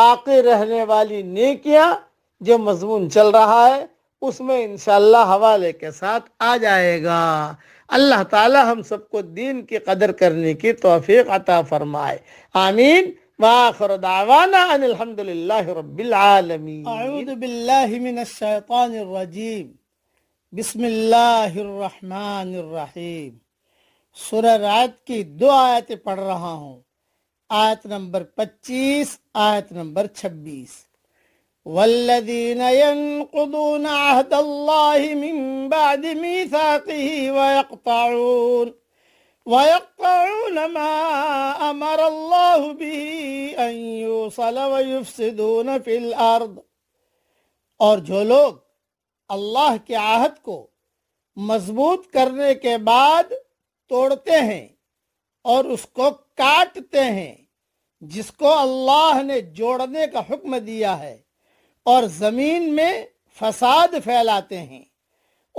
باقی رہنے والی نیکیاں جو مضمون چل رہا ہے اس میں انشاءاللہ حوالے کے ساتھ آ جائے گا اللہ تعالی ہم سب کو دین کی قدر کرنے کی توفیق عطا فرمائے آمین وآخر دعوانا ان الحمدللہ رب العالمین اعوذ باللہ من الشیطان الرجیم بسم اللہ الرحمن الرحیم سورہ رات کی دو آیتیں پڑھ رہا ہوں آیت نمبر پچیس آیت نمبر چھبیس والذين ينقضون عهد الله من بعد ميثاقه ويقطعون ويقطعون ما أمر الله به أن يوصل ويفسدون في الأرض اور جو لوگ اللہ کے عہد کو مضبوط کرنے کے بعد توڑتے ہیں اور اس کو کاٹتے ہیں جس کو اللہ نے جوڑنے کا حکم دیا ہے اور زمین میں فساد پھیلاتے ہیں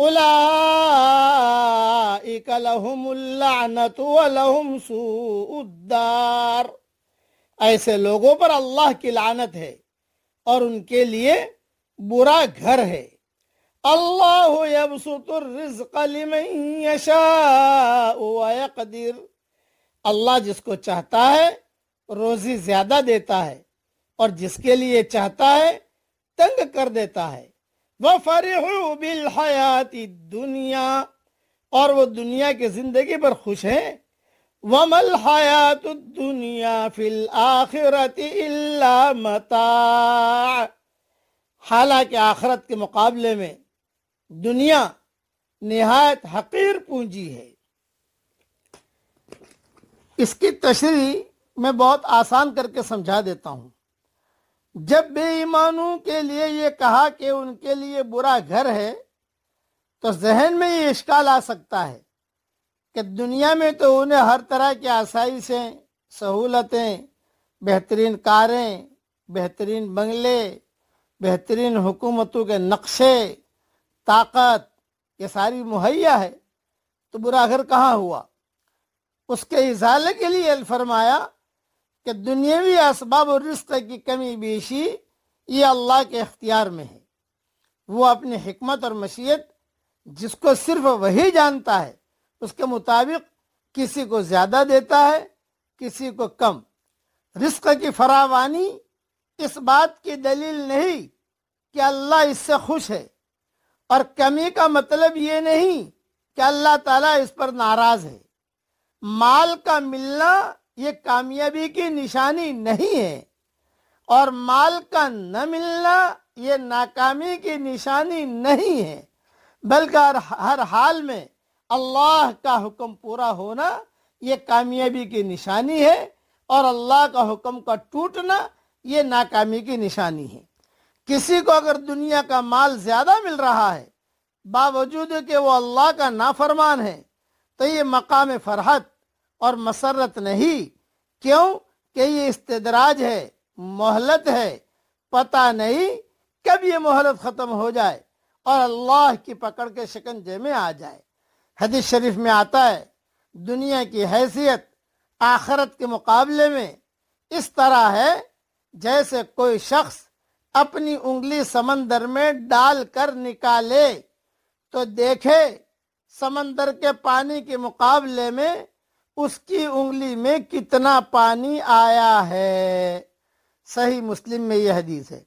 اللعنت اک سوء الدار ایسے لوگوں پر اللہ کی لعنت ہے اور ان کے لیے برا گھر ہے اللہ یبسط الرزق لمن یشاء ویقدر اللہ جس کو چاہتا ہے روزی زیادہ دیتا ہے اور جس کے لیے چاہتا ہے تنگ کر دیتا ہے وہ فرح بل دنیا اور وہ دنیا کی زندگی پر خوش ہیں ومل حیات دنیا فل آخر حالانکہ آخرت کے مقابلے میں دنیا نہایت حقیر پونجی ہے اس کی تشریح میں بہت آسان کر کے سمجھا دیتا ہوں جب بے ایمانوں کے لیے یہ کہا کہ ان کے لیے برا گھر ہے تو ذہن میں یہ اشکال آ سکتا ہے کہ دنیا میں تو انہیں ہر طرح کے آسائشیں سہولتیں بہترین کاریں بہترین بنگلے بہترین حکومتوں کے نقشے طاقت یہ ساری مہیا ہے تو برا گھر کہاں ہوا اس کے ازالے کے لیے فرمایا کہ دنیاوی اسباب اور رزق کی کمی بیشی یہ اللہ کے اختیار میں ہے وہ اپنی حکمت اور مشیت جس کو صرف وہی جانتا ہے اس کے مطابق کسی کو زیادہ دیتا ہے کسی کو کم رزق کی فراوانی اس بات کی دلیل نہیں کہ اللہ اس سے خوش ہے اور کمی کا مطلب یہ نہیں کہ اللہ تعالیٰ اس پر ناراض ہے مال کا ملنا یہ کامیابی کی نشانی نہیں ہے اور مال کا نہ ملنا یہ ناکامی کی نشانی نہیں ہے بلکہ ہر حال میں اللہ کا حکم پورا ہونا یہ کامیابی کی نشانی ہے اور اللہ کا حکم کا ٹوٹنا یہ ناکامی کی نشانی ہے کسی کو اگر دنیا کا مال زیادہ مل رہا ہے باوجود کہ وہ اللہ کا نافرمان ہے تو یہ مقام فرحت اور مسرت نہیں کیوں کہ یہ استدراج ہے محلت ہے پتہ نہیں کب یہ محلت ختم ہو جائے اور اللہ کی پکڑ کے شکنجے میں آتا ہے دنیا کی حیثیت آخرت کے مقابلے میں اس طرح ہے جیسے کوئی شخص اپنی انگلی سمندر میں ڈال کر نکالے تو دیکھے سمندر کے پانی کے مقابلے میں اس کی انگلی میں کتنا پانی آیا ہے صحیح مسلم میں یہ حدیث ہے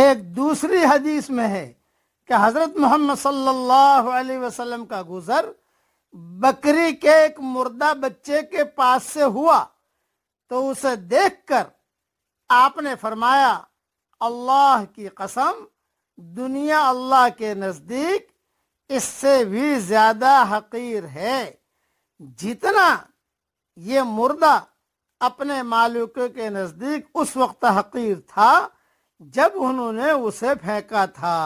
ایک دوسری حدیث میں ہے کہ حضرت محمد صلی اللہ علیہ وسلم کا گزر بکری کے ایک مردہ بچے کے پاس سے ہوا تو اسے دیکھ کر آپ نے فرمایا اللہ کی قسم دنیا اللہ کے نزدیک اس سے بھی زیادہ حقیر ہے جتنا یہ مردہ اپنے مالک کے نزدیک اس وقت حقیر تھا جب انہوں نے اسے پھینکا تھا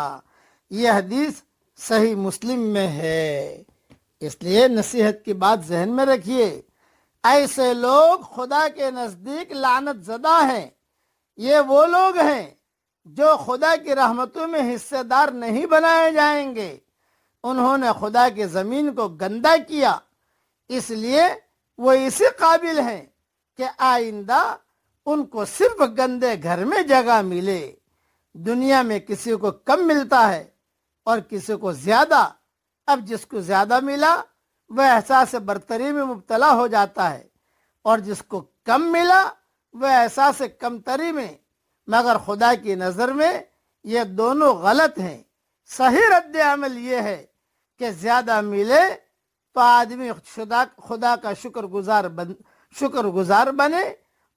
یہ حدیث صحیح مسلم میں ہے اس لیے نصیحت کی بات ذہن میں رکھیے ایسے لوگ خدا کے نزدیک لانت زدہ ہیں یہ وہ لوگ ہیں جو خدا کی رحمتوں میں حصے دار نہیں بنائے جائیں گے انہوں نے خدا کی زمین کو گندہ کیا اس لیے وہ اسی قابل ہیں کہ آئندہ ان کو صرف گندے گھر میں جگہ ملے دنیا میں کسی کو کم ملتا ہے اور کسی کو زیادہ اب جس کو زیادہ ملا وہ احساس برتری میں مبتلا ہو جاتا ہے اور جس کو کم ملا وہ احساس کمتری میں مگر خدا کی نظر میں یہ دونوں غلط ہیں صحیح رد عمل یہ ہے کہ زیادہ ملے تو آدمی شدہ خدا کا شکر گزار بن شکر گزار بنے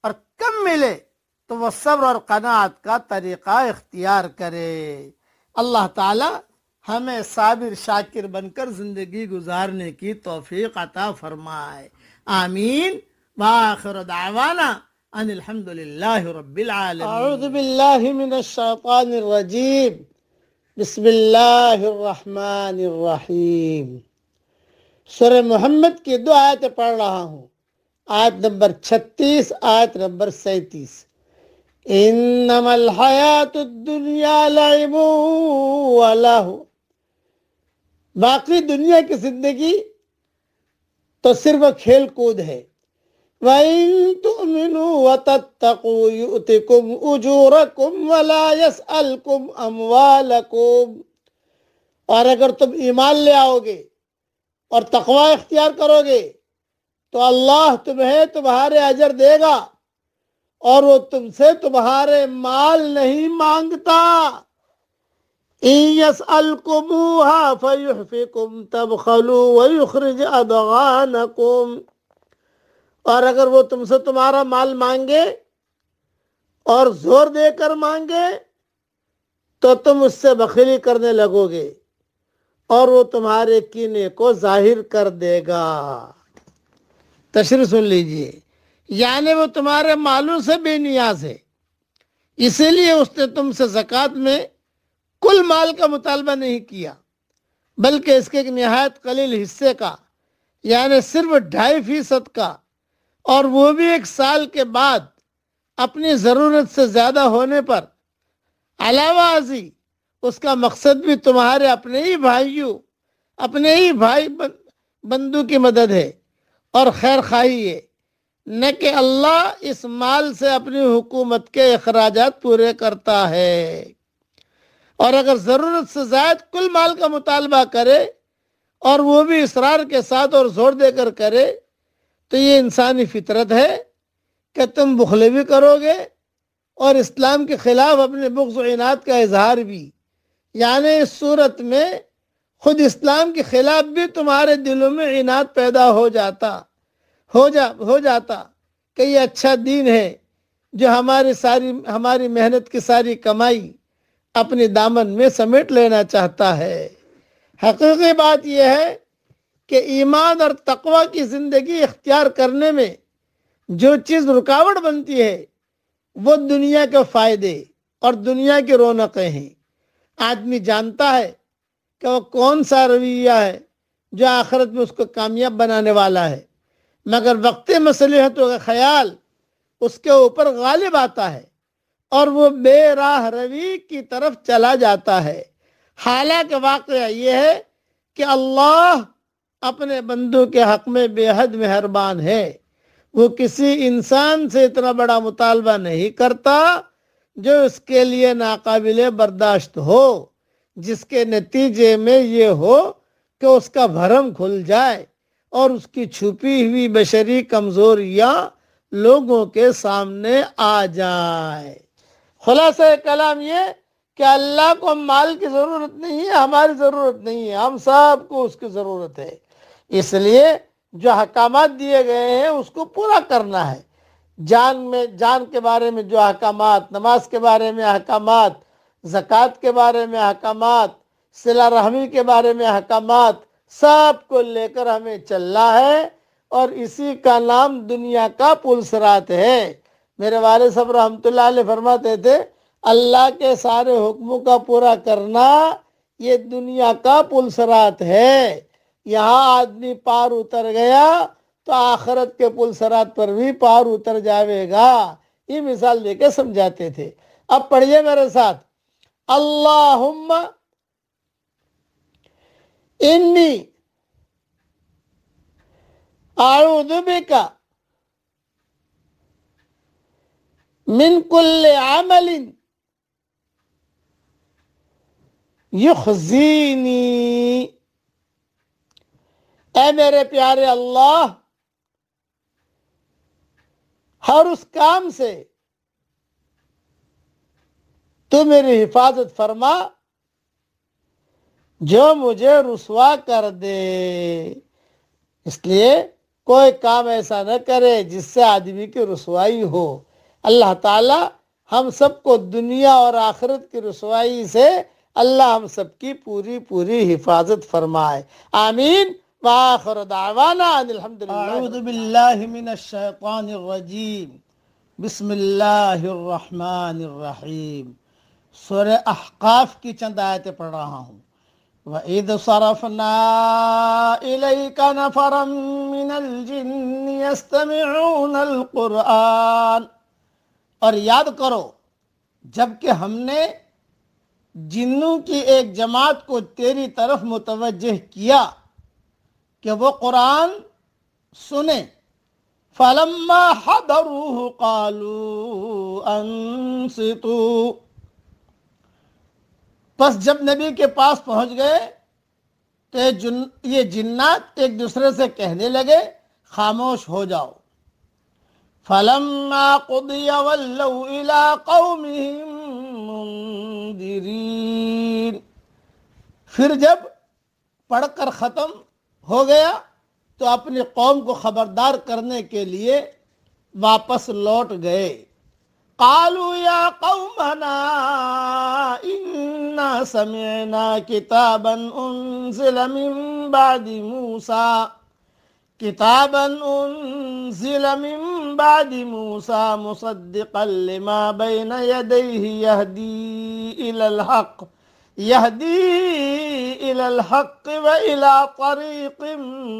اور کم ملے تو وہ صبر اور قناعت کا طریقہ اختیار کرے اللہ تعالی ہمیں صابر شاکر بن کر زندگی گزارنے کی توفیق عطا فرمائے آمین وآخر دعوانا ان الحمد للہ رب العالمین اعوذ باللہ من الشیطان الرجیم بسم اللہ الرحمن الرحیم سر محمد کی دو آیتیں پڑھ رہا ہوں آیت نمبر چھتیس آیت نمبر سینتیس انما الحیات الدنیا لعب ولہ باقی دنیا کی زندگی تو صرف کھیل کود ہے وَإِن تُؤْمِنُوا وَتَتَّقُوا يُؤْتِكُمْ أُجُورَكُمْ وَلَا يَسْأَلْكُمْ أَمْوَالَكُمْ اور اگر تم ایمان لے آوگے گے اور تقوی اختیار کرو گے تو اللہ تمہیں تمہارے اجر دے گا اور وہ تم سے تمہارے مال نہیں مانگتا اور اگر وہ تم سے تمہارا مال مانگے اور زور دے کر مانگے تو تم اس سے بخیلی کرنے لگو گے اور وہ تمہارے کینے کو ظاہر کر دے گا تشریح سن لیجئے یعنی وہ تمہارے مالوں سے بے نیاز ہے اسی لیے اس نے تم سے زکوٰۃ میں کل مال کا مطالبہ نہیں کیا بلکہ اس کے ایک نہایت قلیل حصے کا یعنی صرف ڈھائی فیصد کا اور وہ بھی ایک سال کے بعد اپنی ضرورت سے زیادہ ہونے پر علاوہ ازی اس کا مقصد بھی تمہارے اپنے ہی بھائیوں اپنے ہی بھائی بندو کی مدد ہے اور خیر خواہی ہے نہ کہ اللہ اس مال سے اپنی حکومت کے اخراجات پورے کرتا ہے اور اگر ضرورت سے زائد کل مال کا مطالبہ کرے اور وہ بھی اسرار کے ساتھ اور زور دے کر کرے تو یہ انسانی فطرت ہے کہ تم بخلے بھی کرو گے اور اسلام کے خلاف اپنے بغض و عنات کا اظہار بھی یعنی اس صورت میں خود اسلام کے خلاف بھی تمہارے دلوں میں عناد پیدا ہو جاتا ہو جا ہو جاتا یہ اچھا دین ہے جو ہماری ساری ہماری محنت کی ساری کمائی اپنے دامن میں سمیٹ لینا چاہتا ہے حقیقی بات یہ ہے کہ ایمان اور تقوی کی زندگی اختیار کرنے میں جو چیز رکاوٹ بنتی ہے وہ دنیا کے فائدے اور دنیا کی رونقیں ہیں آدمی جانتا ہے کہ وہ کون سا رویہ ہے جو آخرت میں اس کو کامیاب بنانے والا ہے مگر وقتی مسلحتوں کا خیال اس کے اوپر غالب آتا ہے اور وہ بے راہ روی کی طرف چلا جاتا ہے حالانکہ واقعہ یہ ہے کہ اللہ اپنے بندوں کے حق میں بے حد مہربان ہے وہ کسی انسان سے اتنا بڑا مطالبہ نہیں کرتا جو اس کے لیے ناقابل برداشت ہو جس کے نتیجے میں یہ ہو کہ اس کا بھرم کھل جائے اور اس کی چھپی ہوئی بشری کمزوریاں لوگوں کے سامنے آ جائے خلاصہ کلام یہ کہ اللہ کو مال کی ضرورت نہیں ہے ہماری ضرورت نہیں ہے ہم سب کو اس کی ضرورت ہے اس لیے جو حکامات دیے گئے ہیں اس کو پورا کرنا ہے جان میں جان کے بارے میں جو احکامات نماز کے بارے میں احکامات زکوٰۃ کے بارے میں احکامات صلح رحمی کے بارے میں احکامات سب کو لے کر ہمیں چلنا ہے اور اسی کا نام دنیا کا پلسرات ہے میرے والد صاحب رحمت اللہ علیہ فرماتے تھے اللہ کے سارے حکموں کا پورا کرنا یہ دنیا کا پلسرات ہے یہاں آدمی پار اتر گیا تو آخرت کے پل سرات پر بھی پار اتر جاوے گا یہ مثال دے کے سمجھاتے تھے اب پڑھیے میرے ساتھ اللہم انی اعوذ بکا من کل عمل یخزینی اے میرے پیارے اللہ ہر اس کام سے تو میری حفاظت فرما جو مجھے رسوا کر دے اس لیے کوئی کام ایسا نہ کرے جس سے آدمی کی رسوائی ہو اللہ تعالی ہم سب کو دنیا اور آخرت کی رسوائی سے اللہ ہم سب کی پوری پوری حفاظت فرمائے آمین وآخر دعوانا ان الحمد لله اعوذ بالله من الشيطان الرجيم بسم الله الرحمن الرحيم سور احقاف کی چند آیتیں پڑھ رہا ہوں وَإِذْ صَرَفْنَا إِلَيْكَ نَفَرًا مِّنَ الْجِنِّ يَسْتَمِعُونَ الْقُرْآنِ اور یاد کرو جبکہ ہم نے جنوں کی ایک جماعت کو تیری طرف متوجہ کیا کہ وہ قرآن سنیں فَلَمَّا حَدَرُوهُ قَالُوا أَنسِتُو پس جب نبی کے پاس پہنچ گئے تو یہ جنات ایک دوسرے سے کہنے لگے خاموش ہو جاؤ فَلَمَّا قُضِيَ وَلَّوْا إِلَىٰ قَوْمِهِمْ مُنْدِرِينَ پھر جب پڑھ کر ختم ہو گیا تو اپنی قوم کو خبردار کرنے کے لیے واپس لوٹ گئے قَالُوا يَا قَوْمَنَا إِنَّا سَمِعْنَا كِتَابًا أُنزِلَ مِن بَعْدِ مُوسَى کتابا انزل من بعد موسیٰ مصدقا لما بین یدیہ یهدی الالحق الحق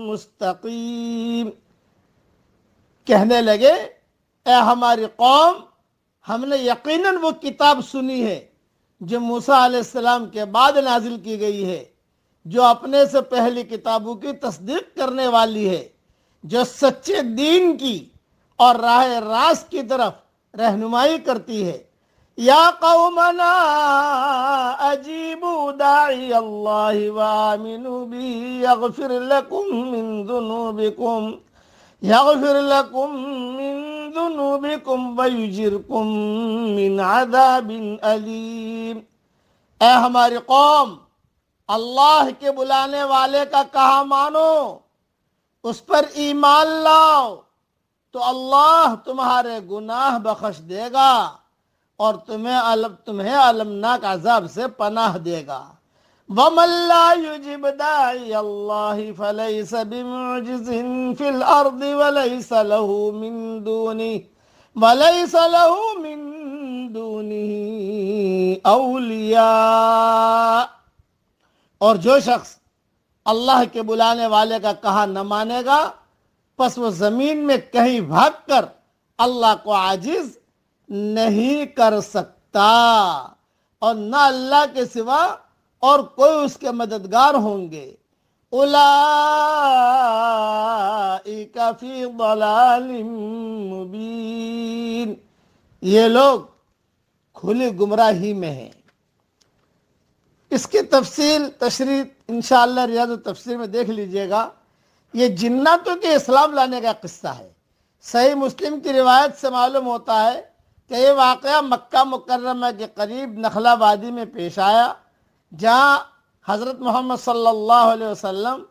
مستقیم کہنے لگے اے ہماری قوم ہم نے یقیناً وہ کتاب سنی ہے جو موسیٰ علیہ السلام کے بعد نازل کی گئی ہے جو اپنے سے پہلی کتابوں کی تصدیق کرنے والی ہے جو سچے دین کی اور راہ راست کی طرف رہنمائی کرتی ہے يا قومنا أجيبوا داعي الله وآمنوا به يغفر لكم من ذنوبكم يغفر لكم من ذنوبكم ويجركم من عذاب أليم اے ہماری قوم اللہ کے بلانے والے کا کہا مانو اس پر ایمان لاؤ تو اللہ تمہارے گناہ بخش دے گا اور تمہیں عالم تمہیں عالمناک عذاب سے پناہ دے گا وَمَن لَّا يُجِبْ دَاعِيَ اللَّهِ فَلَيْسَ بِمُعْجِزٍ فِي الْأَرْضِ وَلَيْسَ لَهُ مِن دُونِهِ وَلَيْسَ لَهُ مِن دُونِهِ أَوْلِيَاءَ اور جو شخص اللہ کے بلانے والے کا کہا نہ مانے گا پس وہ زمین میں کہیں بھاگ کر اللہ کو عاجز نہیں کر سکتا اور نہ اللہ کے سوا اور کوئی اس کے مددگار ہوں گے اولائک فی ضلال مبین یہ لوگ کھلی گمراہی میں ہیں اس کی تفصیل تشریح انشاءاللہ ریاض و تفصیل میں دیکھ لیجئے گا یہ جناتوں تو اسلام لانے کا قصہ ہے صحیح مسلم کی روایت سے معلوم ہوتا ہے کہ یہ واقعہ مکہ مکرمہ کے قریب نخلا بادی میں پیش آیا جہاں حضرت محمد صلی اللہ علیہ وسلم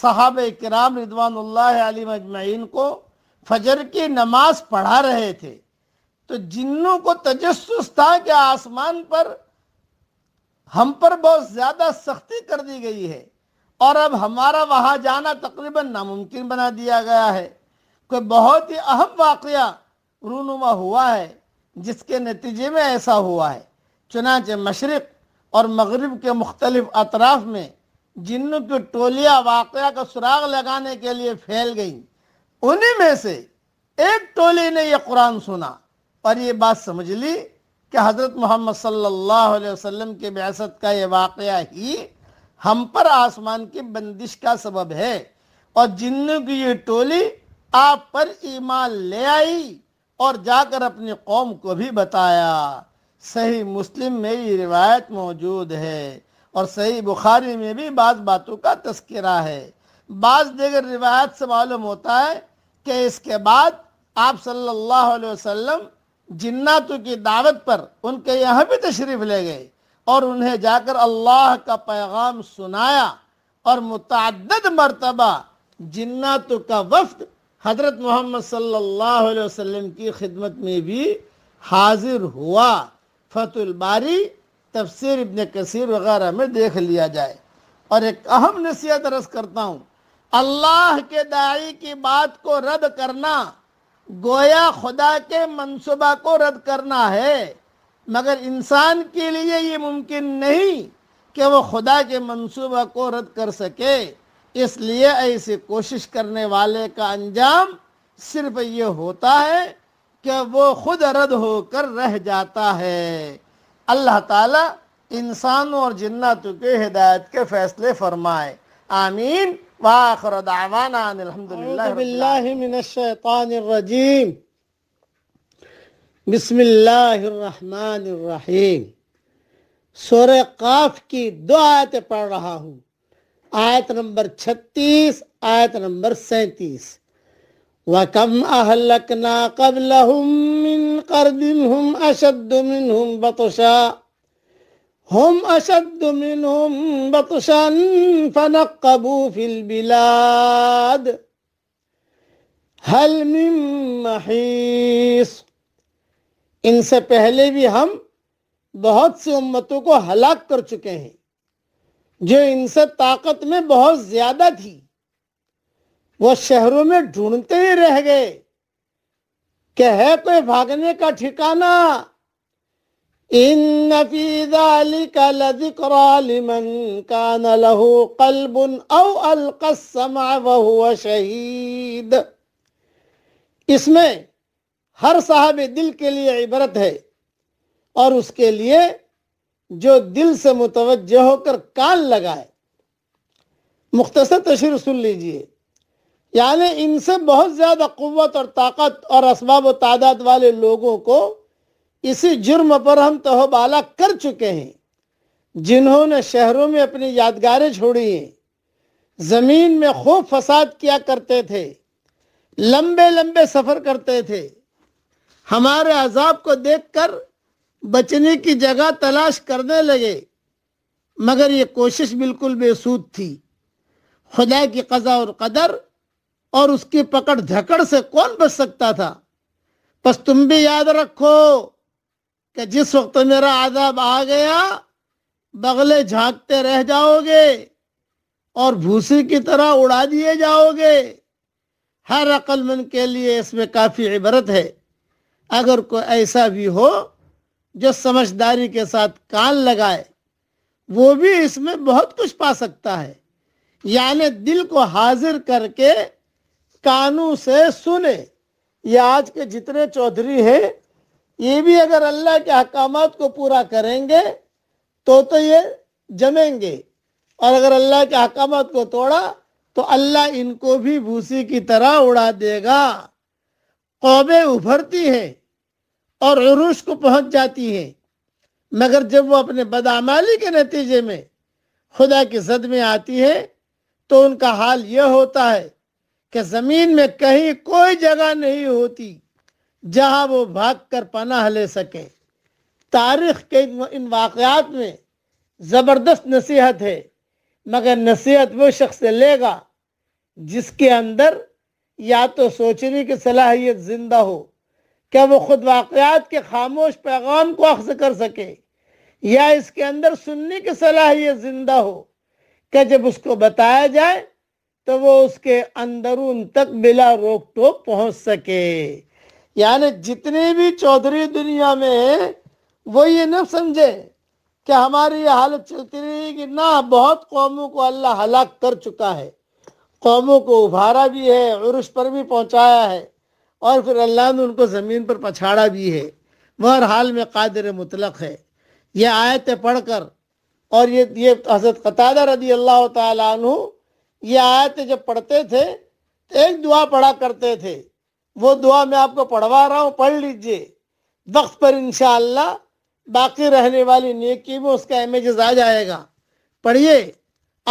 صحابہ کرام ردوان اللہ علیہ مجمعین کو فجر کی نماز پڑھا رہے تھے تو جنوں کو تجسس تھا کہ آسمان پر ہم پر بہت زیادہ سختی کر دی گئی ہے اور اب ہمارا وہاں جانا تقریباً ناممکن بنا دیا گیا ہے کوئی بہت ہی اہم واقعہ رونما ہوا ہے جس کے نتیجے میں ایسا ہوا ہے چنانچہ مشرق اور مغرب کے مختلف اطراف میں جنوں کی ٹولیاں واقعہ کا سراغ لگانے کے لیے پھیل گئیں انہی میں سے ایک ٹولی نے یہ قرآن سنا اور یہ بات سمجھ لی کہ حضرت محمد صلی اللہ علیہ وسلم کے بیاست کا یہ واقعہ ہی ہم پر آسمان کی بندش کا سبب ہے اور جنوں کی یہ ٹولی آپ پر ایمان لے آئی اور جا کر اپنی قوم کو بھی بتایا صحیح مسلم میں یہ روایت موجود ہے اور صحیح بخاری میں بھی بعض باتوں کا تذکرہ ہے بعض دیگر روایت سے معلوم ہوتا ہے کہ اس کے بعد آپ صلی اللہ علیہ وسلم جناتوں کی دعوت پر ان کے یہاں بھی تشریف لے گئے اور انہیں جا کر اللہ کا پیغام سنایا اور متعدد مرتبہ جناتوں کا وفد حضرت محمد صلی اللہ علیہ وسلم کی خدمت میں بھی حاضر ہوا فت الباری تفسیر ابن کثیر وغیرہ میں دیکھ لیا جائے اور ایک اہم نصیحت عرض کرتا ہوں اللہ کے دائیں کی بات کو رد کرنا گویا خدا کے منصوبہ کو رد کرنا ہے مگر انسان کے لیے یہ ممکن نہیں کہ وہ خدا کے منصوبہ کو رد کر سکے اس لیے ایسی کوشش کرنے والے کا انجام صرف یہ ہوتا ہے کہ وہ خود رد ہو کر رہ جاتا ہے اللہ تعالیٰ انسان اور جناتوں کے ہدایت کے فیصلے فرمائے آمین دعوانا الحمدللہ باللہ من الشیطان الرجیم بسم اللہ الرحمن الرحیم سورہ قاف کی دو پڑھ رہا ہوں آیت نمبر چھتیس آیت نمبر سینتیس وَكَمْ أَهْلَكْنَا قَبْلَهُمْ مِنْ قَرْدٍ هُمْ أَشَدُّ مِنْهُمْ اشد هُمْ أَشَدُّ مِنْهُمْ ہوم فَنَقَّبُوا فِي الْبِلَادِ هَلْ مِنْ محس ان سے پہلے بھی ہم بہت سی امتوں کو ہلاک کر چکے ہیں جو ان سے طاقت میں بہت زیادہ تھی وہ شہروں میں ڈھونڈتے ہی رہ گئے کہ ہے کوئی بھاگنے کا ٹھکانہ السمع وهو شہید اس میں ہر صاحب دل کے لیے عبرت ہے اور اس کے لیے جو دل سے متوجہ ہو کر کال لگائے مختصر تشریح سن لیجئے یعنی ان سے بہت زیادہ قوت اور طاقت اور اسباب و تعداد والے لوگوں کو اسی جرم پر ہم تہبالا کر چکے ہیں جنہوں نے شہروں میں اپنی یادگاریں چھوڑی ہیں زمین میں خوب فساد کیا کرتے تھے لمبے لمبے سفر کرتے تھے ہمارے عذاب کو دیکھ کر بچنے کی جگہ تلاش کرنے لگے مگر یہ کوشش بالکل بے سود تھی خدا کی قضا اور قدر اور اس کی پکڑ دھکڑ سے کون بچ سکتا تھا بس تم بھی یاد رکھو کہ جس وقت میرا عذاب آ گیا بغلے جھانکتے رہ جاؤ گے اور بھوسی کی طرح اڑا دیے جاؤ گے ہر من کے لیے اس میں کافی عبرت ہے اگر کوئی ایسا بھی ہو جو سمجھداری کے ساتھ کان لگائے وہ بھی اس میں بہت کچھ پا سکتا ہے یعنی دل کو حاضر کر کے کانوں سے سنے یہ آج کے جتنے چودھری ہیں یہ بھی اگر اللہ کے احکامات کو پورا کریں گے تو تو یہ جمیں گے اور اگر اللہ کے احکامات کو توڑا تو اللہ ان کو بھی بھوسی کی طرح اڑا دے گا قومیں ابھرتی ہیں اور عروش کو پہنچ جاتی ہے مگر جب وہ اپنے بدعمالی کے نتیجے میں خدا کی زد میں آتی ہے تو ان کا حال یہ ہوتا ہے کہ زمین میں کہیں کوئی جگہ نہیں ہوتی جہاں وہ بھاگ کر پناہ لے سکیں تاریخ کے ان واقعات میں زبردست نصیحت ہے مگر نصیحت وہ شخص لے گا جس کے اندر یا تو سوچنے کی صلاحیت زندہ ہو کیا وہ خود واقعات کے خاموش پیغام کو اخذ کر سکے یا اس کے اندر سننے کی صلاحیت زندہ ہو کہ جب اس کو بتایا جائے تو وہ اس کے اندرون تک بلا روک ٹوک پہنچ سکے یعنی جتنی بھی چودھری دنیا میں وہ یہ نہ سمجھے کہ ہماری یہ حالت رہی ہے کہ نہ بہت قوموں کو اللہ ہلاک کر چکا ہے قوموں کو ابھارا بھی ہے عرش پر بھی پہنچایا ہے اور پھر اللہ نے ان کو زمین پر پچھاڑا بھی ہے مہر حال میں قادر مطلق ہے یہ آیت پڑھ کر اور یہ یہ حضرت قطادہ رضی اللہ تعالیٰ عنہ یہ آیت جب پڑھتے تھے تو ایک دعا پڑھا کرتے تھے وہ دعا میں آپ کو پڑھوا رہا ہوں پڑھ لیجئے وقت پر انشاءاللہ باقی رہنے والی نیکی میں اس کا امیجز آ جائے گا پڑھیے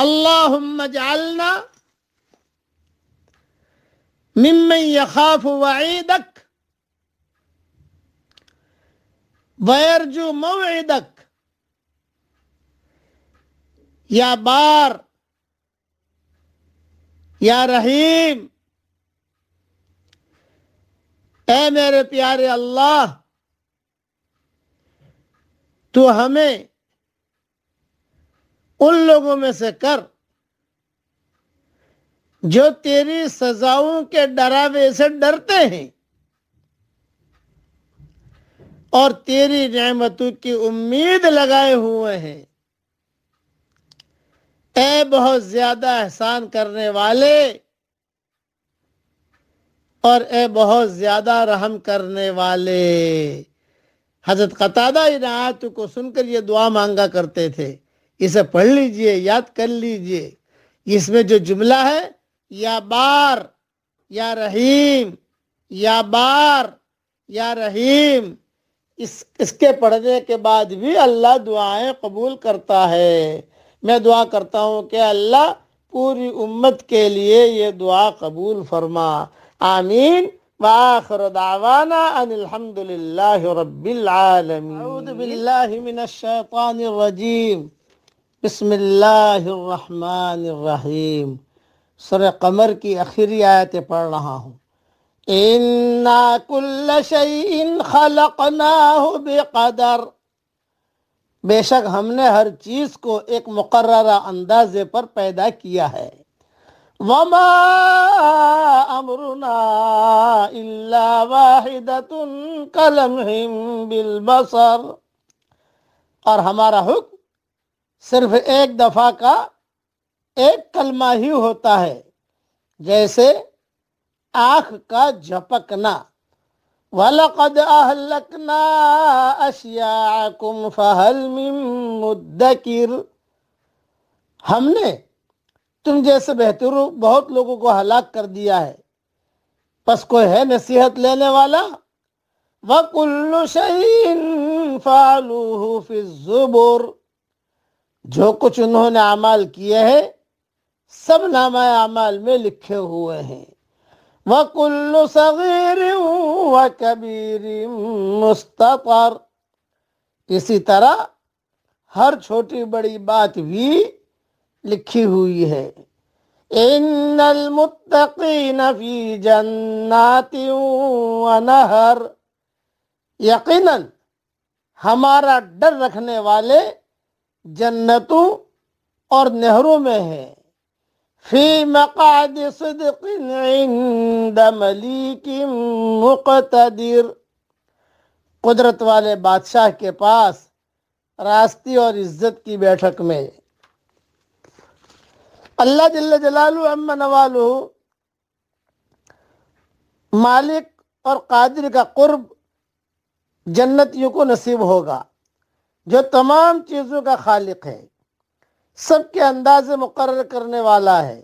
اللہم جعلنا ممن یخاف وعیدک ویرجو موعدک یا بار یا رحیم اے میرے پیارے اللہ تو ہمیں ان لوگوں میں سے کر جو تیری سزاؤں کے ڈراوے سے ڈرتے ہیں اور تیری نعمتوں کی امید لگائے ہوئے ہیں اے بہت زیادہ احسان کرنے والے اور اے بہت زیادہ رحم کرنے والے حضرت قطادہ قطعات کو سن کر یہ دعا مانگا کرتے تھے اسے پڑھ لیجئے یاد کر لیجئے اس میں جو جملہ ہے یا بار یا رحیم یا بار یا رحیم اس اس کے پڑھنے کے بعد بھی اللہ دعائیں قبول کرتا ہے میں دعا کرتا ہوں کہ اللہ پوری امت کے لیے یہ دعا قبول فرما آمین دعوانا الحمد للہ رب باللہ من الشیطان الرجیم بسم اللہ الرحمن الرحیم سر قمر کی آخری آیتیں پڑھ رہا ہوں اِنَّا كُلَّ شَيْءٍ خَلَقْنَاهُ بِقَدَرْ بے شک ہم نے ہر چیز کو ایک مقررہ اندازے پر پیدا کیا ہے وَمَا أَمْرُنَا إِلَّا وَاحِدَةٌ كَلَمْهِمْ بِالْبَصَرِ اور ہمارا حکم صرف ایک دفعہ کا ایک کلمہ ہی ہوتا ہے جیسے آخ کا جھپکنا وَلَقَدْ أَهْلَكْنَا أَشْيَاعَكُمْ فَهَلْ مِن مُدَّكِرْ ہم نے تم جیسے بہتر بہت لوگوں کو ہلاک کر دیا ہے پس کوئی ہے نصیحت لینے والا وَكُلُّ شَيْءٍ فَعَلُوهُ فِي الزُّبُرْ جو کچھ انہوں نے عمال کیے ہیں سب نام اعمال میں لکھے ہوئے ہیں وَكُلُّ صَغِيرٍ وَكَبِيرٍ مُسْتَطَر اسی طرح ہر چھوٹی بڑی بات بھی لکھی ہوئی ہے وَنَهَر یقیناً ہمارا ڈر رکھنے والے جنتوں اور نہروں میں ہیں فی مقتدر قدرت والے بادشاہ کے پاس راستی اور عزت کی بیٹھک میں اللہ جل جلالہ جلال نوالہ مالک اور قادر کا قرب جنتیوں کو نصیب ہوگا جو تمام چیزوں کا خالق ہے سب کے انداز مقرر کرنے والا ہے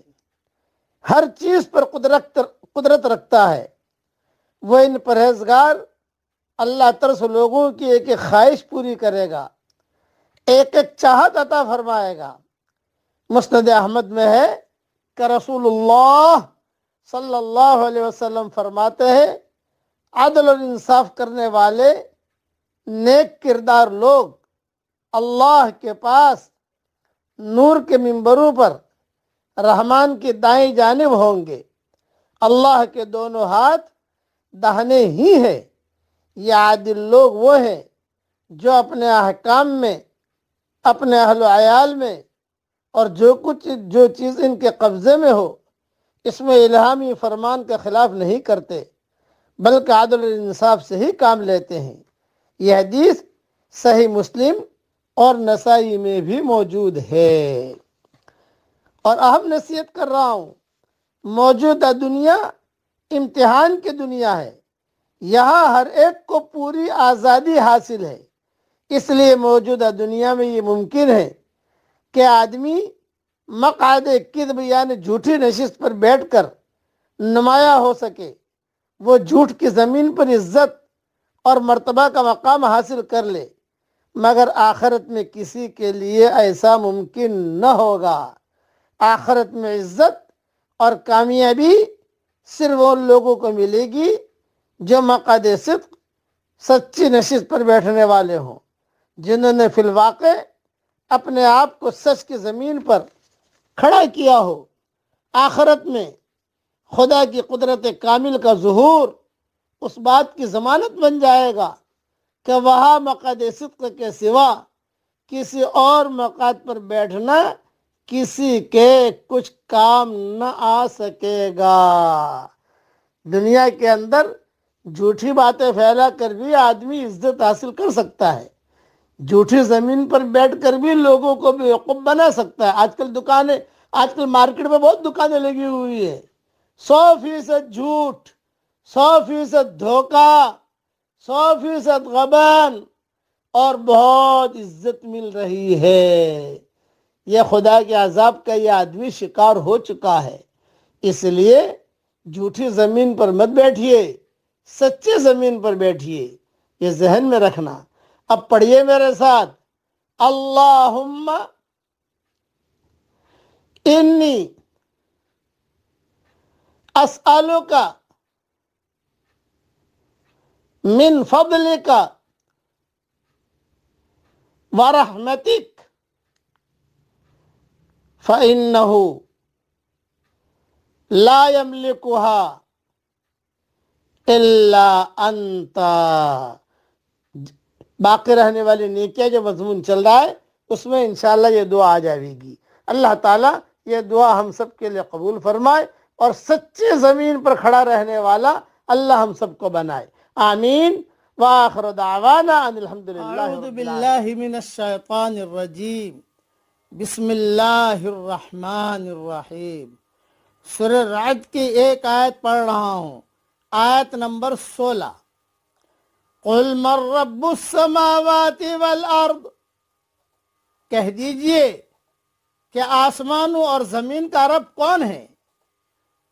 ہر چیز پر قدرت قدرت رکھتا ہے وہ ان پرہیزگار اللہ ترس لوگوں کی ایک ایک خواہش پوری کرے گا ایک ایک چاہت عطا فرمائے گا مسند احمد میں ہے کہ رسول اللہ صلی اللہ علیہ وسلم فرماتے ہیں عدل اور انصاف کرنے والے نیک کردار لوگ اللہ کے پاس نور کے ممبروں پر رحمان کے دائیں جانب ہوں گے اللہ کے دونوں ہاتھ دہنے ہی ہیں یہ عادل لوگ وہ ہیں جو اپنے احکام میں اپنے اہل و عیال میں اور جو کچھ جو چیز ان کے قبضے میں ہو اس میں الہامی فرمان کے خلاف نہیں کرتے بلکہ عادل انصاف سے ہی کام لیتے ہیں یہ حدیث صحیح مسلم اور نسائی میں بھی موجود ہے اور اہم نصیحت کر رہا ہوں موجودہ دنیا امتحان کی دنیا ہے یہاں ہر ایک کو پوری آزادی حاصل ہے اس لیے موجودہ دنیا میں یہ ممکن ہے کہ آدمی مقعد قدب یعنی جھوٹی نشست پر بیٹھ کر نمایاں ہو سکے وہ جھوٹ کی زمین پر عزت اور مرتبہ کا مقام حاصل کر لے مگر آخرت میں کسی کے لیے ایسا ممکن نہ ہوگا آخرت میں عزت اور کامیابی صرف ان لوگوں کو ملے گی جو مقد صدق سچی نشست پر بیٹھنے والے ہوں جنہوں نے فی الواقع اپنے آپ کو سچ کی زمین پر کھڑا کیا ہو آخرت میں خدا کی قدرت کامل کا ظہور اس بات کی ضمانت بن جائے گا کہ وہاں مقد صدق کے سوا کسی اور مقد پر بیٹھنا کسی کے کچھ کام نہ آ سکے گا دنیا کے اندر جھوٹی باتیں پھیلا کر بھی آدمی عزت حاصل کر سکتا ہے جھوٹھی زمین پر بیٹھ کر بھی لوگوں کو بھی عقوب بنا سکتا ہے آج کل دکانیں آج کل مارکیٹ میں بہت دکانیں لگی ہوئی ہے سو فیصد جھوٹ سو فیصد دھوکہ سو فیصد غبان اور بہت عزت مل رہی ہے یہ خدا کے عذاب کا یہ آدمی شکار ہو چکا ہے اس لیے جھوٹی زمین پر مت بیٹھیے سچے زمین پر بیٹھیے یہ ذہن میں رکھنا اب پڑھیے میرے ساتھ انی ان کا من فبل کا فإنه لا يملكها إلا أنت باقی رہنے والی نیکیہ جو مضمون چل رہا ہے اس میں انشاءاللہ یہ دعا آ جائے گی اللہ تعالیٰ یہ دعا ہم سب کے لیے قبول فرمائے اور سچے زمین پر کھڑا رہنے والا اللہ ہم سب کو بنائے آمین واخر دعوانا ان الحمدللہ اعوذ باللہ من الشیطان الرجیم بسم اللہ الرحمن الرحیم سر رعد کی ایک آیت پڑھ رہا ہوں آیت نمبر سولہ قل من رب السماوات والارض کہہ دیجئے کہ آسمانوں اور زمین کا رب کون ہے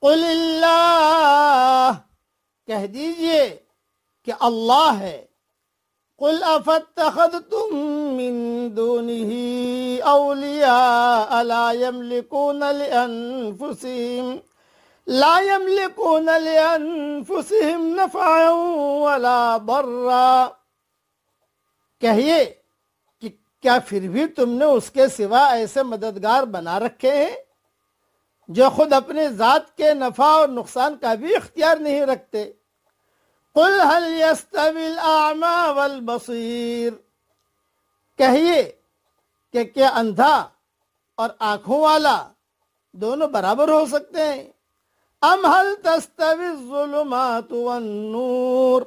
قل اللہ کہہ دیجئے کہ اللہ ہے قُلْ أَفَتَّخَدْتُمْ مِن دُونِهِ أَوْلِيَاءَ لَا يَمْلِكُونَ لِأَنفُسِهِمْ لَا يَمْلِكُونَ لِأَنفُسِهِمْ نَفَعًا وَلَا بَرَّا کہیے کہ کیا پھر بھی تم نے اس کے سوا ایسے مددگار بنا رکھے ہیں جو خود اپنے ذات کے نفع اور نقصان کا بھی اختیار نہیں رکھتے ہیں والبصیر کہیے کہ کیا اندھا اور آنکھوں والا دونوں برابر ہو سکتے ہیں ام هل تستوی الظلمات والنور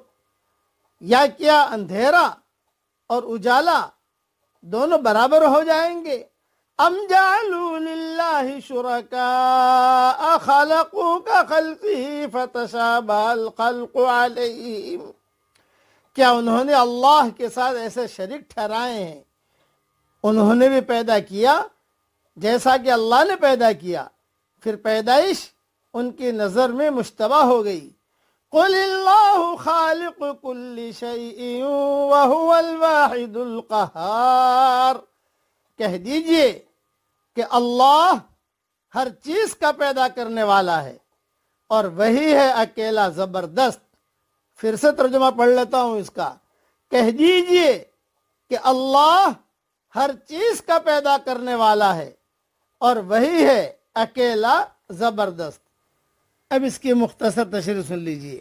یا کیا اندھیرا اور اجالا دونوں برابر ہو جائیں گے ام جعلوا ہم شرکا خالقی فتشا بالخل قل کیا انہوں نے اللہ کے ساتھ ایسے شریک ٹھہرائے ہیں انہوں نے بھی پیدا کیا جیسا کہ اللہ نے پیدا کیا پھر پیدائش ان کی نظر میں مشتبہ ہو گئی قل اللہ خالق کل الواحد القہار کہہ دیجئے کہ اللہ ہر چیز کا پیدا کرنے والا ہے اور وہی ہے اکیلا زبردست پھر سے ترجمہ پڑھ لیتا ہوں اس کا کہہ دیجئے کہ اللہ ہر چیز کا پیدا کرنے والا ہے اور وہی ہے اکیلا زبردست اب اس کی مختصر تشریح سن لیجئے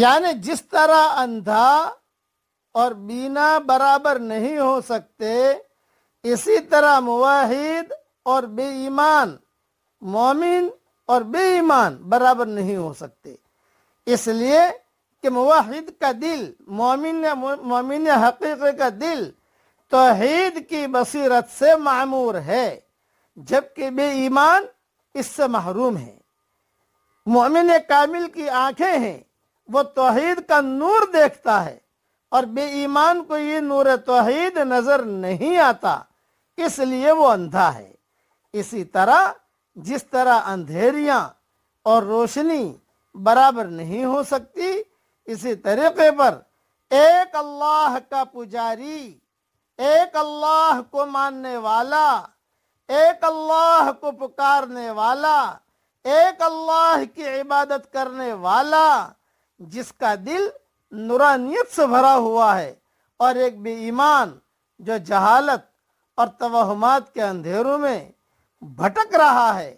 یعنی جس طرح اندھا اور بینا برابر نہیں ہو سکتے اسی طرح مواحد اور بے ایمان مومن اور بے ایمان برابر نہیں ہو سکتے اس لیے کہ مواحد کا دل مومن مومن حقیقے کا دل توحید کی بصیرت سے معمور ہے جبکہ بے ایمان اس سے محروم ہے مومن کامل کی آنکھیں ہیں وہ توحید کا نور دیکھتا ہے اور بے ایمان کو یہ نور توحید نظر نہیں آتا اس لیے وہ اندھا ہے اسی طرح جس طرح اندھیریاں اور روشنی برابر نہیں ہو سکتی اسی طریقے پر ایک اللہ کا پجاری ایک اللہ کو ماننے والا ایک اللہ کو پکارنے والا ایک اللہ کی عبادت کرنے والا جس کا دل نورانیت سے بھرا ہوا ہے اور ایک بے ایمان جو جہالت اور توہمات کے اندھیروں میں بھٹک رہا ہے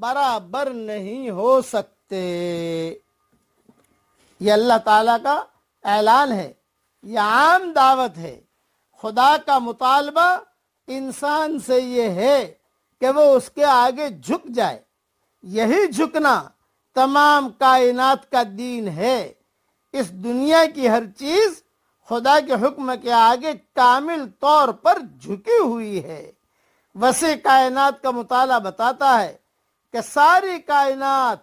برابر نہیں ہو سکتے یہ اللہ تعالیٰ کا اعلان ہے یہ عام دعوت ہے خدا کا مطالبہ انسان سے یہ ہے کہ وہ اس کے آگے جھک جائے یہی جھکنا تمام کائنات کا دین ہے اس دنیا کی ہر چیز خدا کے حکم کے آگے کامل طور پر جھکی ہوئی ہے وسیع کائنات کا مطالعہ بتاتا ہے کہ ساری کائنات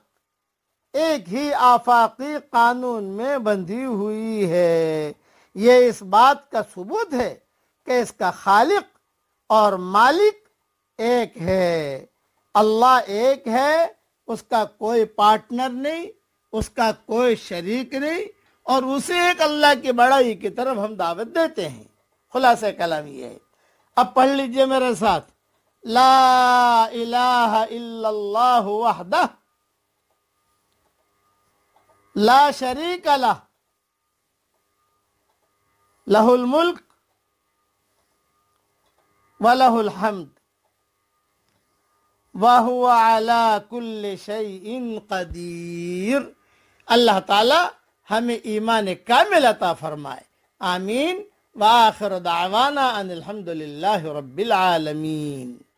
ایک ہی آفاقی قانون میں بندھی ہوئی ہے یہ اس بات کا ثبوت ہے کہ اس کا خالق اور مالک ایک ہے اللہ ایک ہے اس کا کوئی پارٹنر نہیں اس کا کوئی شریک نہیں اور اسے ایک اللہ کی بڑائی کی طرف ہم دعوت دیتے ہیں خلاصہ کلام یہ ہے اب پڑھ لیجئے میرے ساتھ لا الہ الا اللہ وحدہ لا شریک لہ لہ الملک و الحمد وَهُوَ حولا كُلِّ شَيْءٍ قَدِيرٍ اللہ تعالی ہمیں ایمان کامل عطا فرمائے آمین وآخر دعوانا ان الحمدللہ رب العالمین